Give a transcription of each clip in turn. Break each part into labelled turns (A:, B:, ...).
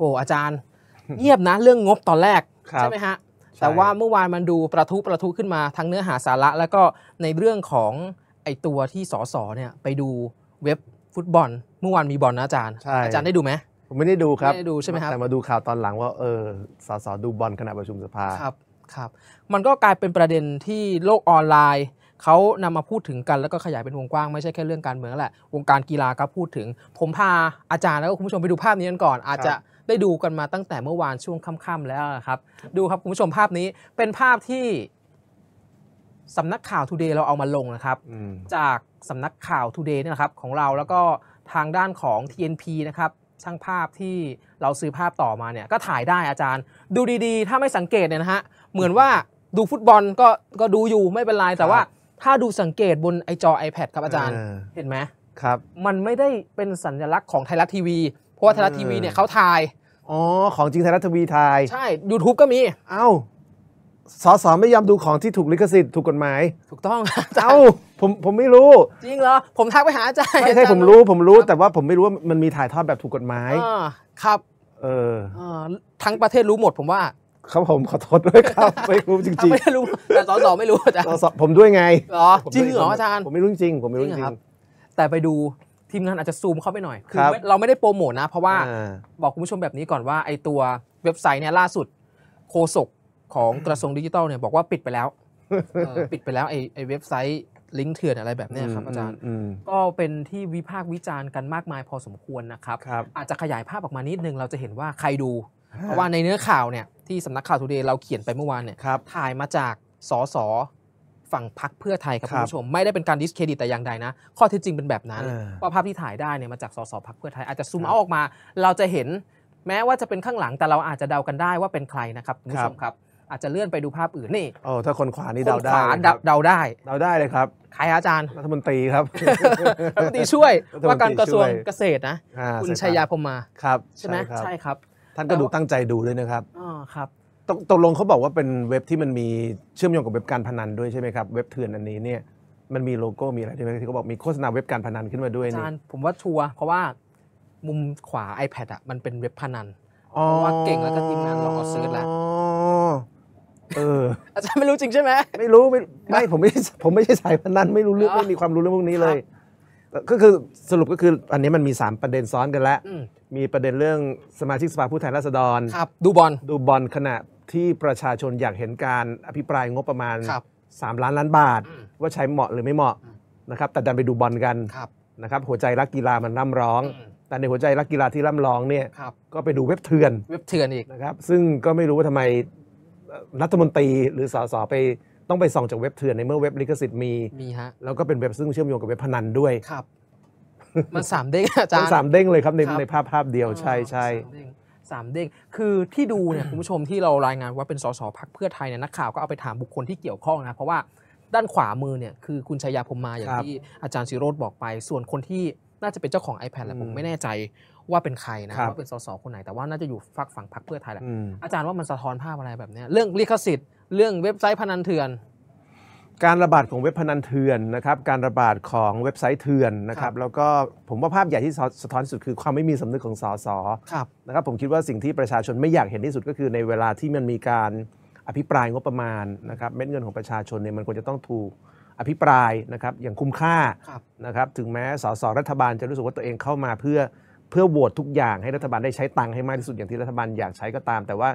A: โอ้อาจารย์เงียบนะ เรื่องงบตอนแรกใช่ไหมฮะแต่ว่าเมื่อวานมันดูประทุประทุขึ้นมาทั้งเนื้อหาสาระ แล้วก็ในเรื่องของไอตัวที่สอสอเนี่ยไปดูเว็บฟุตบอลเมื่อวานมีบอลนะอาจารย์อาจารย์ได้ดูไหมผมไม่ได้ดูครับไม่ได้ดูใช่ไหมครับ
B: แต่มาดูข่าวตอนหลังว่าเออสอสอ
A: ดูบอลขณะประชุมสภาครับครับ มันก็กลายเป็นประเด็นที่โลกออนไลน์เขานำมาพูดถึงกันแล้วก็ขยายเป็นวงกว้างไม่ใช่แค่เรื่องการเมืองแหละวงการกีฬาก็พูดถึงผมพาอาจารย์แล้วก็คุณผู้ชมไปดูภาพนี้กันก่อนอาจจะได้ดูกันมาตั้งแต่เมื่อวานช่วงค่ำๆแล้วครับดูครับคุณผู้ชมภาพนี้เป็นภาพที่สำนักข่าวทูเดย์เราเอามาลงนะครับจากสำนักข่าวทูเดย์นี่นะครับของเราแล้วก็ทางด้านของ TNP นะครับช่างภาพที่เราซื้อภาพต่อมาเนี่ยก็ถ่ายได้อาจารย์ ดูดีๆ ถ้าไม่สังเกตเนี่ยนะฮะเหมือนว่าดูฟุตบอลก็ก็ดูอยู่ไม่เป็นไร แต่ว่าถ้าดูสังเกตบนไอจอ iPad ครับอาจารย์เห็นไหมครับมันไม่ได้เป็นสัญลักษณ์ของไทยรัฐทีวีเพราะว่าไทยรัฐทีวีเนี่ยเขาถ่าย
B: อ๋อ ของจริงไทยรัฐทวีไทยใช่ YouTube ก็มี เอ้าสอสอไม่ยอมดูของที่ถูกลิขสิทธิ์ถูกกฎหมาย ถูกต้องเอ้าผมผมไม่รู้
A: จริงเหรอ ผมทักไปหาอาจารย์ไม่ใช่ผมรู้
B: ผมรู้แต่ว่าผมไม่รู้ว่ามันมีถ่ายทอดแบบถูกกฎหมายอครับเออทั้งประเทศรู้หมดผมว่าครับผมขอโทษด้วยครับ ไม่รู้จริงๆไม่รู้แต่สอสอไม่รู้อาจารย์ผมด้วยไงอ
A: จริงเหรออาจารย์ผมไม่รู้จริงผมไม่รู้จริงแต่ไปดูทีมงานอาจจะซูมเข้าไปหน่อย คือเราไม่ได้โปรโมทนะ เพราะว่าอบอกคุณผู้ชมแบบนี้ก่อนว่าไอตัวเว็บไซต์เนี่ยล่าสุด โคศกของกระทรวงดิจิทัลเนี่ยบอกว่าปิดไปแล้ว ปิดไปแล้วไอไอเว็บไซต์ลิงก์เถื่อนอะไรแบบเนี้ยครับอาจารย์ ก็เป็นที่วิพากษ์วิจารณ์กันมากมายพอสมควรนะครับรบอาจจะขยายภาพออกมานิดนึงเราจะเห็นว่าใครดู เพราะว่าในเนื้อข่าวเนี่ยที่สำนักข่าวทูเดย์เราเขียนไปเมื่อวานเนี่ย ถ่ายมาจากสสฝั่งพักเพื่อไทยครับคุณผู้ชมไม่ได้เป็นการดิสเครดิตแต่อย่างใดนะข้อเท็จจริงเป็นแบบนั้นว่าภาพที่ถ่ายได้เนี่ยมาจากสสพักเพื่อไทยอาจจะซูมเอาออกมา เราจะเห็นแม้ว่าจะเป็นข้างหลังแต่เราอาจจะเดากันได้ว่าเป็นใครนะครับคุณผู้ชมครับ อาจจะเลื่อนไปดูภาพอื่นนี่
B: โอ้ถ้าคนขวานี่เดาได้เดาได้เดาได้เลยครับใครอาจารย์รัฐมนตรีครับรัฐมนตรีช่วยว่าการกระทรวงเกษตร
A: นะคุณชัยยาพมมา
B: ครับใช่ไหมใช่ครับ ท่านก็ดูตั้งใจดูด้วยนะครับอ๋อครับตกลงเขาบอกว่าเป็นเว็บที่มันมีเชื่อมโยงกับเว็บการพนันด้วยใช่ไหมครับ เว็บเถื่อนอันนี้เนี่ยมันมีโลโก้มีอะไรใช่ไหมที่เขาบอกมีโฆษณาเว็บการพนันขึ้นมาด้วยอานี่จารย์ผมว่าชัวร์เพราะว่ามุมขวา iPad อ่ะมันเป็นเว็บพนัน
A: เพราะว่าเก่งแล้วก็ทีมงานลองเอาเสิร์ชแล้ว
B: เอออาจารย์ไม่รู้จริงใช่ไหมไม่รู้ไม่ไม่ผมไม่ผมไม่ใช่สายพนันไม่รู้เรื่องไม่มีความรู้เรื่องพวกนี้เลย ก็คือสรุปก็คืออันนี้มันมี 3 ประเด็นซ้อนกันแล้วมีประเด็นเรื่องสมาชิกสภาผู้แทนราษฎรดูบอลดูบอลขณะที่ประชาชนอยากเห็นการอภิปรายงบประมาณ 3 ล้านล้านบาทว่าใช้เหมาะหรือไม่เหมาะนะครับแต่ดันไปดูบอลกันนะครับ หัวใจรักกีฬามันร่ำร้อง แต่ในหัวใจรักกีฬาที่ร่ำร้องเนี่ยก็ไปดูเว็บเถื่อนเว็บเถื่อนอีกนะครับซึ่งก็ไม่รู้ว่าทำไมรัฐมนตรีหรือสสไปต้องไปส่องจากเว็บเถื่อนในเมื่อเว็บลิขสิทธิ์มีมีฮะแล้วก็เป็นเว็บซึ่งเชื่อมโยงกับเว็บพนันด้วยครับ
A: มันสามเด้งอาจารย์มันสามเด้งเลยครับในบในภาพภ
B: าพเดียวใช่ใช่
A: 3เด้งคือที่ดูเนี่ยคุณผู้ชมที่เรารายงานว่าเป็นสสพักเพื่อไทยเนี่ยนักข่าวก็เอาไปถามบุคคลที่เกี่ยวข้องนะเพราะว่า ด้านขวามือเนี่ยคือคุณชัยยาพมมาอย่างที่อาจารย์ศิโรธบอกไป ส่วนคนที่น่าจะเป็นเจ้าของ iPad แหละผมไม่แน่ใจว่าเป็นใครนะรัาเป็นสสคนไหนแต่ว่าน่าจะอยู่ฝักฝั่งพักเพื่อไทยแหละอาจารย์ว่ามันสะท้อนภาพอะไรแบบนี้เร
B: ื่องลิขสิทธิ์ เรื่องเว็บไซต์พนันเถื่อนการระบาดของเว็บพนันเถื่อนนะครับการระบาดของเว็บไซต์เถื่อนนะครับแล้วก็ผมว่าภาพใหญ่ที่สะท้อนสุดคือความไม่มีสำนึกของสสนะครับผมคิดว่าสิ่งที่ประชาชนไม่อยากเห็นที่สุดก็คือในเวลาที่มันมีการอภิปรายงบประมาณนะครับเม็ดเงินของประชาชนเนี่ยมันควรจะต้องถูกอภิปรายนะครับอย่างคุ้มค่านะครับถึงแม้สส รัฐบาลจะรู้สึกว่าตัวเองเข้ามาเพื่อเพื่อโหวตทุกอย่างให้รัฐบาลได้ใช้ตังค์ให้มากที่สุดอย่างที่รัฐบาลอยากใช้ก็ตาม แต่ว่า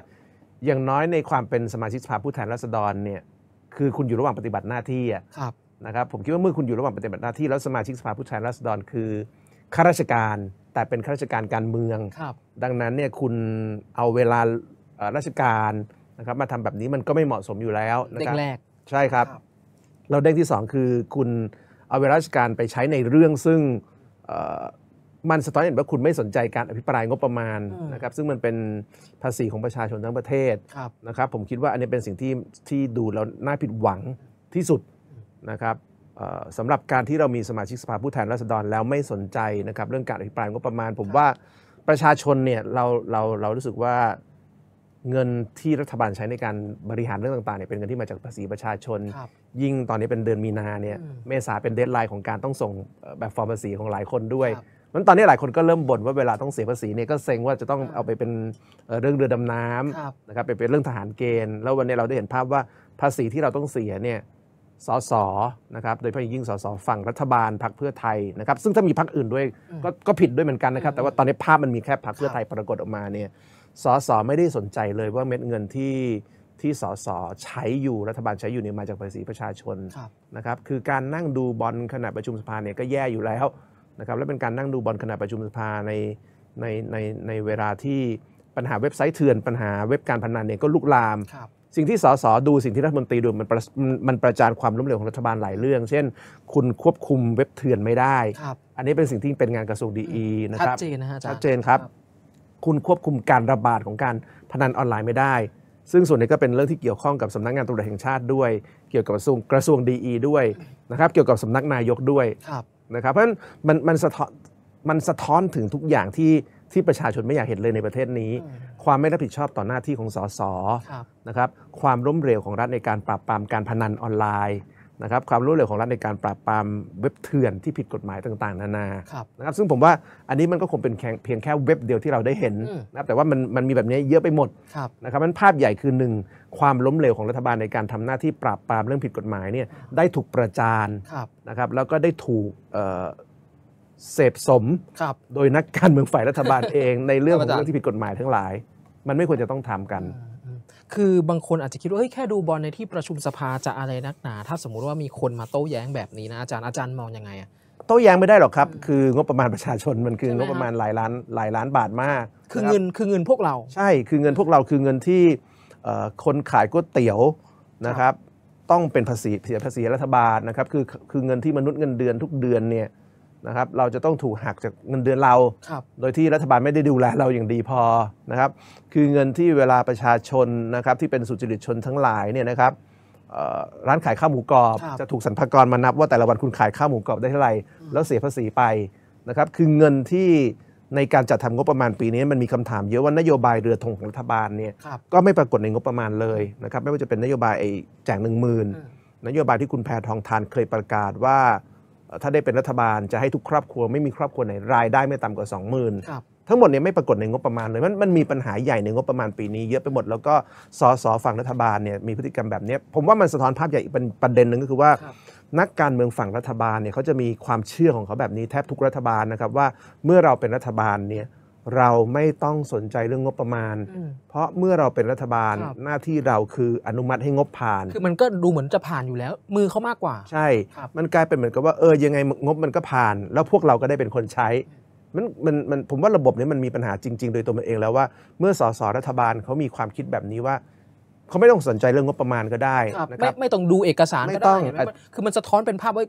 B: อย่างน้อยในความเป็นสมาชิกสภาผู้แทนราษฎรเนี่ยคือ คุณอยู่ระหว่างปฏิบัติหน้าที่อะครับนะครับ ผมคิดว่าเมื่อคุณอยู่ระหว่างปฏิบัติหน้าที่ แล้วสมาชิกสภาผู้แทนราษฎร คือข้าราชการ แต่เป็นข้าราชการการเมืองดังนั้นเนี่ยคุณเอาเวลาราชการนะครับ มาทำแบบนี้มันก็ไม่เหมาะสมอยู่แล้วนะครับเด้งแรกใช่ครับ เราเด้งที่ 2 คือ คุณเอาเวลาราชการไปใช้ในเรื่องซึ่งมันสะท้อนเห็นว่าคุณไม่สนใจการอภิปรายงบประมาณนะครับซึ่งมันเป็นภาษีของประชาชนทั้งประเทศนะครับผมคิดว่าอันนี้เป็นสิ่งที่ที่ดูแล้ว น่าผิดหวังที่สุดนะครับสำหรับการที่เรามีสมาชิกสภาผู้แทนราษฎรแล้วไม่สนใจนะครับเรื่องการอภิปรายงบประมาณ ผมว่าประชาชนเนี่ยเราเราเรารู้สึกว่าเงินที่รัฐบาลใช้ในการบริหารเรื่องต่างๆเนี่ยเป็นเงินที่มาจากภาษีประชาชน ยิ่งตอนนี้เป็นเดือนมีนาเนี่ยเมษาเป็นเดทไลน์ของการต้องส่งแบบฟอร์มภาษีของหลายคนด้วยมันตอนนี้หลายคนก็เริ่มบ่นว่าเวลาต้องเสียภาษีเนี่ยก็เซ็งว่าจะต้องเอาไปเป็นเรื่องเรือดำน้ำนะครับไปเป็นเรื่องทหารเกณฑ์แล้ววันนี้เราได้เห็นภาพว่าภาษีที่เราต้องเสียเนี่ยสสนะครับโดยเฉพาะยิ่งสสฝั่งรัฐบาลพรรคเพื่อไทยนะครับ ซึ่งถ้ามีพรรคอื่นด้วยกก็ผิดด้วยเหมือนกันนะครับ แต่ว่าตอนนี้ภาพมันมีแค่พรรคเพื่อไทยปรากฏออกมาเนี่ยสสไม่ได้สนใจเลยว่าเม็ดเงินที่ที่สสใช้อยู่รัฐบาลใช้อยู่เนี่ยมาจากภาษีประชาชนนะครับคือการนั่งดูบอลขณะประชุมสภาเนี่ยก็แย่อยู่แล้วนะครับและเป็นการนั่งดูบอลขณะประชุมสภาในในในในเวลาที่ปัญหาเว็บไซต์เถื่อนปัญหาเว็บการพนันเนี่ยก็ลุกลามสิ่งที่สสดูสิ่งที่รัฐมนตรีดูมันมันประจานความล้มเหลวของรัฐบาลหลายเรื่อง เช่น คุณควบคุมเว็บเถื่อนไม่ได้ครับอันนี้เป็นสิ่งที่เป็นงานกระทรวงดีอีนะครับชัดเจนนะฮะชัดเจนครับ คุณควบคุมการระบาดของการพนันออนไลน์ไม่ได้ ซึ่งส่วนนี้ก็เป็นเรื่องที่เกี่ยวข้องกับสำนักงานตำรวจแห่งชาติด้วย เกี่ยวกับกระทรวงกระทรวงดีด้วยนะครับ เกี่ยวกับสำนักนายกด้วยนะครับเพราะฉะนั้นมันมันสะท้อนมันสะท้อนถึงทุกอย่างที่ที่ประชาชนไม่อยากเห็นเลยในประเทศนี้ ความไม่รับผิดชอบต่อหน้าที่ของสสนะครับความล้มเหลวของรัฐในการปราบปรามการพนันออนไลน์นะครับความรู้เร็วของรัฐในการปราบปรามเว็บเถื่อนที่ผิดกฎหมายต่างๆนานานะครับซึ่งผมว่าอันนี้มันก็คงเป็นเพียงแค่เว็บเดียวที่เราได้เห็นนะครับแต่ว่ามันมันมีแบบนี้เยอะไปหมดครับนะครับมันภาพใหญ่คือหนึ่งความล้มเหลวของรัฐบาลในการทำหน้าที่ปราบปรามเรื่องผิดกฎหมายเนี่ยได้ถูกประจานครับนะครับแล้วก็ได้ถูกเสพสม โดยนักการเมืองฝ่ายรัฐบาลเอง ในเรื่องของเรื่องที่ผิดกฎหมายทั้งหลาย มันไม่ควรจะต้องทำกัน
A: คือบางคนอาจจะคิดว่าเฮ้ยแค่ดูบอลในที่ประชุมสภาจะอะไรนักหนา ถ้าสมมุติว่ามีคนมาโต้แย้งแบบนี้นะอาจารย์อาจารย์มองยังไงอะ
B: โต้แย้งไม่ได้หรอกครับ คืองบประมาณประชาชนมันคืองบประมาณหลายล้านหลายล้านบาทมาก คือเงินคือเงินพวกเราใช่ คือเงินพวกเราคือเงินที่คนขายก๋วยเตี๋ยวนะครับต้องเป็นภาษีเสียภาษีรัฐบาลนะครับคือคือเงินที่มนุษย์เงินเดือนทุกเดือนเนี่ยนะครับเราจะต้องถูกหักจากเงินเดือนเราโดยที่รัฐบาลไม่ได้ดูแลเราอย่างดีพอนะครับ คือเงินที่เวลาประชาชนนะครับ ที่เป็นสุจริตชนทั้งหลายเนี่ยนะครับร้านขายข้าวหมูกรอบจะถูกสรรพากรมานับว่าแต่ละวันคุณขายข้าวหมูกรอบได้เท่าไหร่แล้วเสียภาษีไปนะครับ คือเงินที่ในการจัดทำงบประมาณปีนี้มันมีคำถามเยอะว่านโยบายเรือธงของรัฐบาลเนี่ยก็ไม่ปรากฏในงบประมาณเลยนะครับไม่ว่าจะเป็นนโยบายไอ้แจกหนึ่งหมื่นนโยบายที่คุณแพทองทานเคยประกาศว่าถ้าได้เป็นรัฐบาลจะให้ทุกครอบครัว ไม่มีครอบครัวไหน รายได้ไม่ต่ำกว่า 20,000 ทั้งหมดเนี่ยไม่ปรากฏในงบประมาณเลย มันมันมีปัญหาใหญ่ในงบประมาณปีนี้เยอะไปหมดแล้วก็สสฝั่งรัฐบาลเนี่ยมีพฤติกรรมแบบนี้ผมว่ามันสะท้อนภาพใหญ่อีกประเด็นหนึ่งก็คือว่า นักการเมืองฝั่งรัฐบาลเนี่ยเขาจะมีความเชื่อของเขาแบบนี้แทบทุกรัฐบาลนะครับว่าเมื่อเราเป็นรัฐบาลเนี่ยเราไม่ต้องสนใจเรื่องงบประมาณ เพราะเมื่อเราเป็นรัฐบาลบหน้าที่เราคืออนุมัติให้งบผ่าน คือมันก็ดู
A: เหมือนจะผ่านอยู่แล้ว มือเขามากกว่า ใช่
B: ครับมันกลายเป็นเหมือนกับว่าเออยังไงงบมันก็ผ่านแล้วพวกเราก็ได้เป็นคนใช้ มันมันมนผมว่าระบบนี้มันมีปัญหาจริง ๆโดยตัวมันเองแล้วว่าเมื่อสสรัฐบาลเขามีความคิดแบบนี้ว่าเขาไม่ต้องสนใจเรื่องงบประมาณก็ได้นะคไม่รับไ
A: ม่ต้องดูเอกสารก็ไม่ต้ได้องไคือมันสะท้อนเป็นภาพว่า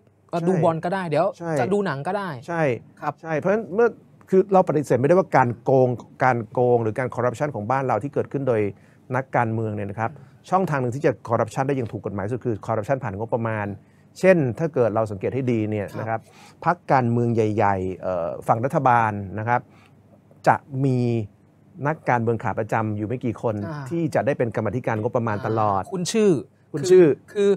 A: ดูบอ
B: ลก็ได้เดี๋ยว จะดูหนังก็ได้ ใช่ครับใช่เพราะฉะนั้นเมื่อคือเราปฏิเสธไม่ได้ว่าการโกงการโกงหรือการคอร์รัปชันของบ้านเราที่เกิดขึ้นโดยนักการเมืองเนี่ยนะครับช่องทางหนึ่งที่จะคอร์รัปชันได้อย่างถูกกฎหมายสุดคือคอร์รัปชันผ่านงบประมาณ เช่น ถ้าเกิดเราสังเกตให้ดีเนี่ยนะครับพักการเมืองใหญ่ๆฝั่งรัฐบาลนะครับจะมีนักการเมืองขาประจำอยู่ไม่กี่คนที่จะได้เป็นกรรมธิการงบประมาณตลอด คุณชื่อคุณชื่อคื
A: อ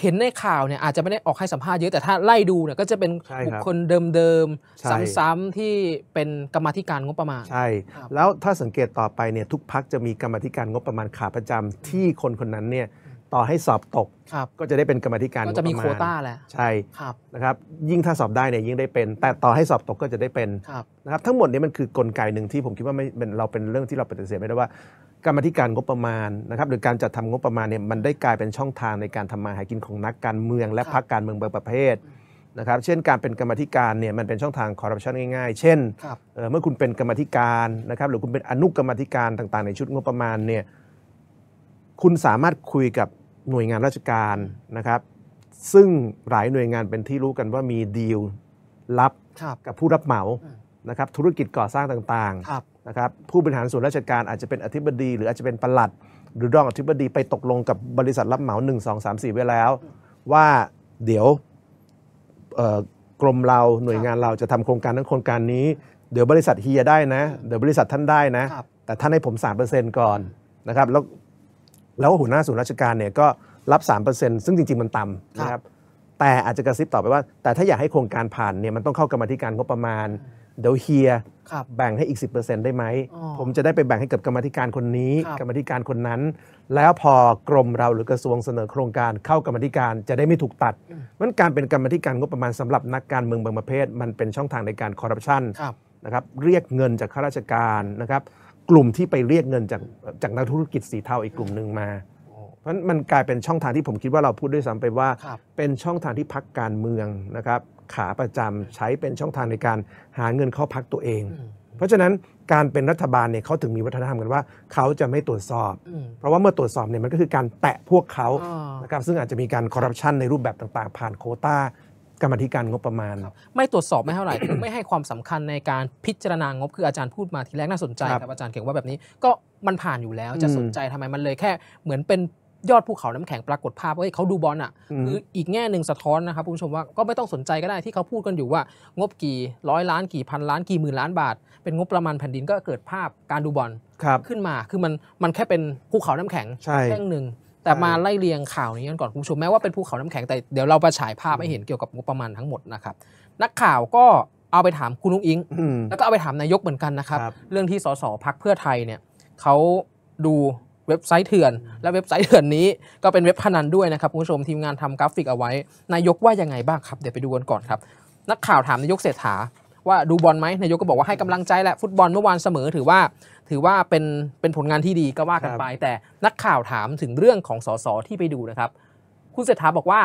A: เห็นในข่าวเนี่ยอาจจะไม่ได้ออกให้สัมภาษณ์เยอะ แต่ถ้าไล่ดูเนี่ยก็จะเป็นบุคคล
B: เดิมๆซ้
A: ำๆที่เป็นกรรมธิการงบประมาณใ
B: ช่แล้วถ้าสังเกตต่อไปเนี่ยทุกพักจะมีกรรมธิการงบประมาณขาประจำที่คนคนนั้นเนี่ยต่อให้สอบตกครับก็จะได้เป็นกรรมธิการก็จะมีโควต้าแหละ ใช่ครับนะครับยิ่งถ้าสอบได้เนี่ยยิ่งได้เป็นแต่ต่อให้สอบตกก็จะได้เป็นครับนะครับทั้งหมดนี้มันคือกลไกหนึ่งที่ผมคิดว่าไม่เป็นเราเป็นเรื่องที่เราปฏิเสธไม่ได้ว่า กรรมธิการงบประมาณนะครับหรือการจัดทำงบประมาณเนี่ยมันได้กลายเป็นช่องทางในการทำมาหากินของนักการเมืองและพรรคการเมืองบางประเภทนะครับเช่นการเป็นกรรมธิการเนี่ยมันเป็นช่องทางคอร์รัปชันง่ายๆเช่นเมื่อคุณเป็นกรรมธิการนะครับหรือคุณเป็นอนุกรรมธิการต่าง ๆในชุดงบประมาณเนี่ยคุณสามารถคุยกับหน่วยงานราชการนะครับ ซึ่งหลายหน่วยงานเป็นที่รู้กันว่ามีดีลรับกับผู้รับเหมานะครับธุรกิจก่อสร้างต่างๆนะครับผู้บริหารส่วนราชการอาจจะเป็นอธิบดี หรืออาจจะเป็นประหลัด หรือรองอธิบดีไปตกลงกับบริษัทรับเหมา 1 2 3 4ไว้แล้ว ว่าเดี๋ยวกรมเราหน่วยงานเราจะทำโครงการนั้นโครงการนี้ เดี๋ยวบริษัทเฮียได้นะเดี๋ยวบริษัทท่านได้นะแต่ท่านให้ผม3%ก่อนนะครับแล้วแล้วหัวหน้าส่วนราชการเนี่ยก็รับ 3%ซึ่งจริงๆ มันต่ำนะครับ แต่อาจจะกระซิบต่อไปว่า แต่ถ้าอยากให้โครงการผ่านเนี่ยมันต้องเข้ากรรมธิการงบประมาณเดี๋ยวเฮียแบ่งให้อีก 10%ได้ไหมผมจะได้ไปแบ่งให้กับกรรมธิการคนนี้ กรรมธิการคนนั้น แล้วพอกรมเราหรือกระทรวงเสนอโครงการเข้ากรรมธิการจะได้ไม่ถูกตัดมันการเป็นกรรมธิการงบประมาณสำหรับนักการเมืองบางประเภทมันเป็นช่องทางในการคอร์รัปชันนะครับเรียกเงินจากข้าราชการนะครับกลุ่มที่ไปเรียกเงินจากจากนักธุรกิจสีเทาอีกกลุ่มหนึ่งมา เพราะมันกลายเป็นช่องทางที่ผมคิดว่าเราพูดด้วยซ้ำไปว่า เป็นช่องทางที่พักการเมืองนะครับ ขาประจำใช้เป็นช่องทางในการหาเงินเข้าพักตัวเอง เพราะฉะนั้นการเป็นรัฐบาลเนี่ยเขาถึงมีวัฒนธรรมกันว่าเขาจะไม่ตรวจสอบ เพราะว่าเมื่อตรวจสอบเนี่ยมันก็คือการแตะพวกเขานะครับซึ่งอาจจะมีการคอร์รัปชันในรูปแบบต่างๆผ่านโคต้ากรรมธิการงบประมาณ
A: ไม่ตรวจสอบไม่เท่าไหร่ ไม่ให้ความสำคัญในการพิจารณางบ คืออาจารย์พูดมาทีแรกน่าสนใจครับอาจารย์เก่งว่าแบบนี้ ก็มันผ่านอยู่แล้วจะสนใจทำไมมันเลยแค่เหมือนเป็นยอดภูเขาน้ำแข็งปรากฏภาพว่าเขาดูบอลอ่ะหรืออีกแง่หนึ่งสะท้อนนะครับผู้ชมว่าก็ไม่ต้องสนใจก็ได้ที่เขาพูดกันอยู่ว่า งบกี่ร้อยล้านกี่พันล้านกี่หมื่นล้านบาทเป็นงบประมาณแผ่นดินก็เกิดภาพการดูบอลขึ้นมาคือมันมันแค่เป็นภูเขาน้ำแข็งแท่งหนึ่งแต่มาไล่เรียงข่าวนี้กันก่อน คุณผู้ชมแม้ว่าเป็นภูเขาน้ำแข็งแต่เดี๋ยวเราไปฉายภาพให้เห็นเกี่ยวกับงบประมาณทั้งหมดนะครับนักข่าวก็เอาไปถามคุณลุงอิงแล้วก็เอาไปถามนายกเหมือนกันนะครับเรื่องที่สสพักเพื่อไทยเนี่ยเขาดูเว็บไซต์เถื่อน และเว็บไซต์เถื่อนนี้ก็เป็นเว็บพนันด้วยนะครับคุณผู้ชมทีมงานทำกราฟิกเอาไว้ นายกว่ายังไงบ้างครับเดี๋ยวไปดูกันก่อนครับ นักข่าวถามนายกเศรษฐาว่าดูบอลไหมนายกก็บอกว่าให้กำลังใจแหละ ฟุตบอลเมื่อวานเสมอ ถือว่าถือว่าเป็นเป็นผลงานที่ดีก็ว่ากันไปแต่นักข่าวถามถึงเรื่องของสสที่ไปดูนะครับ คุณเศรษฐาบอกว่า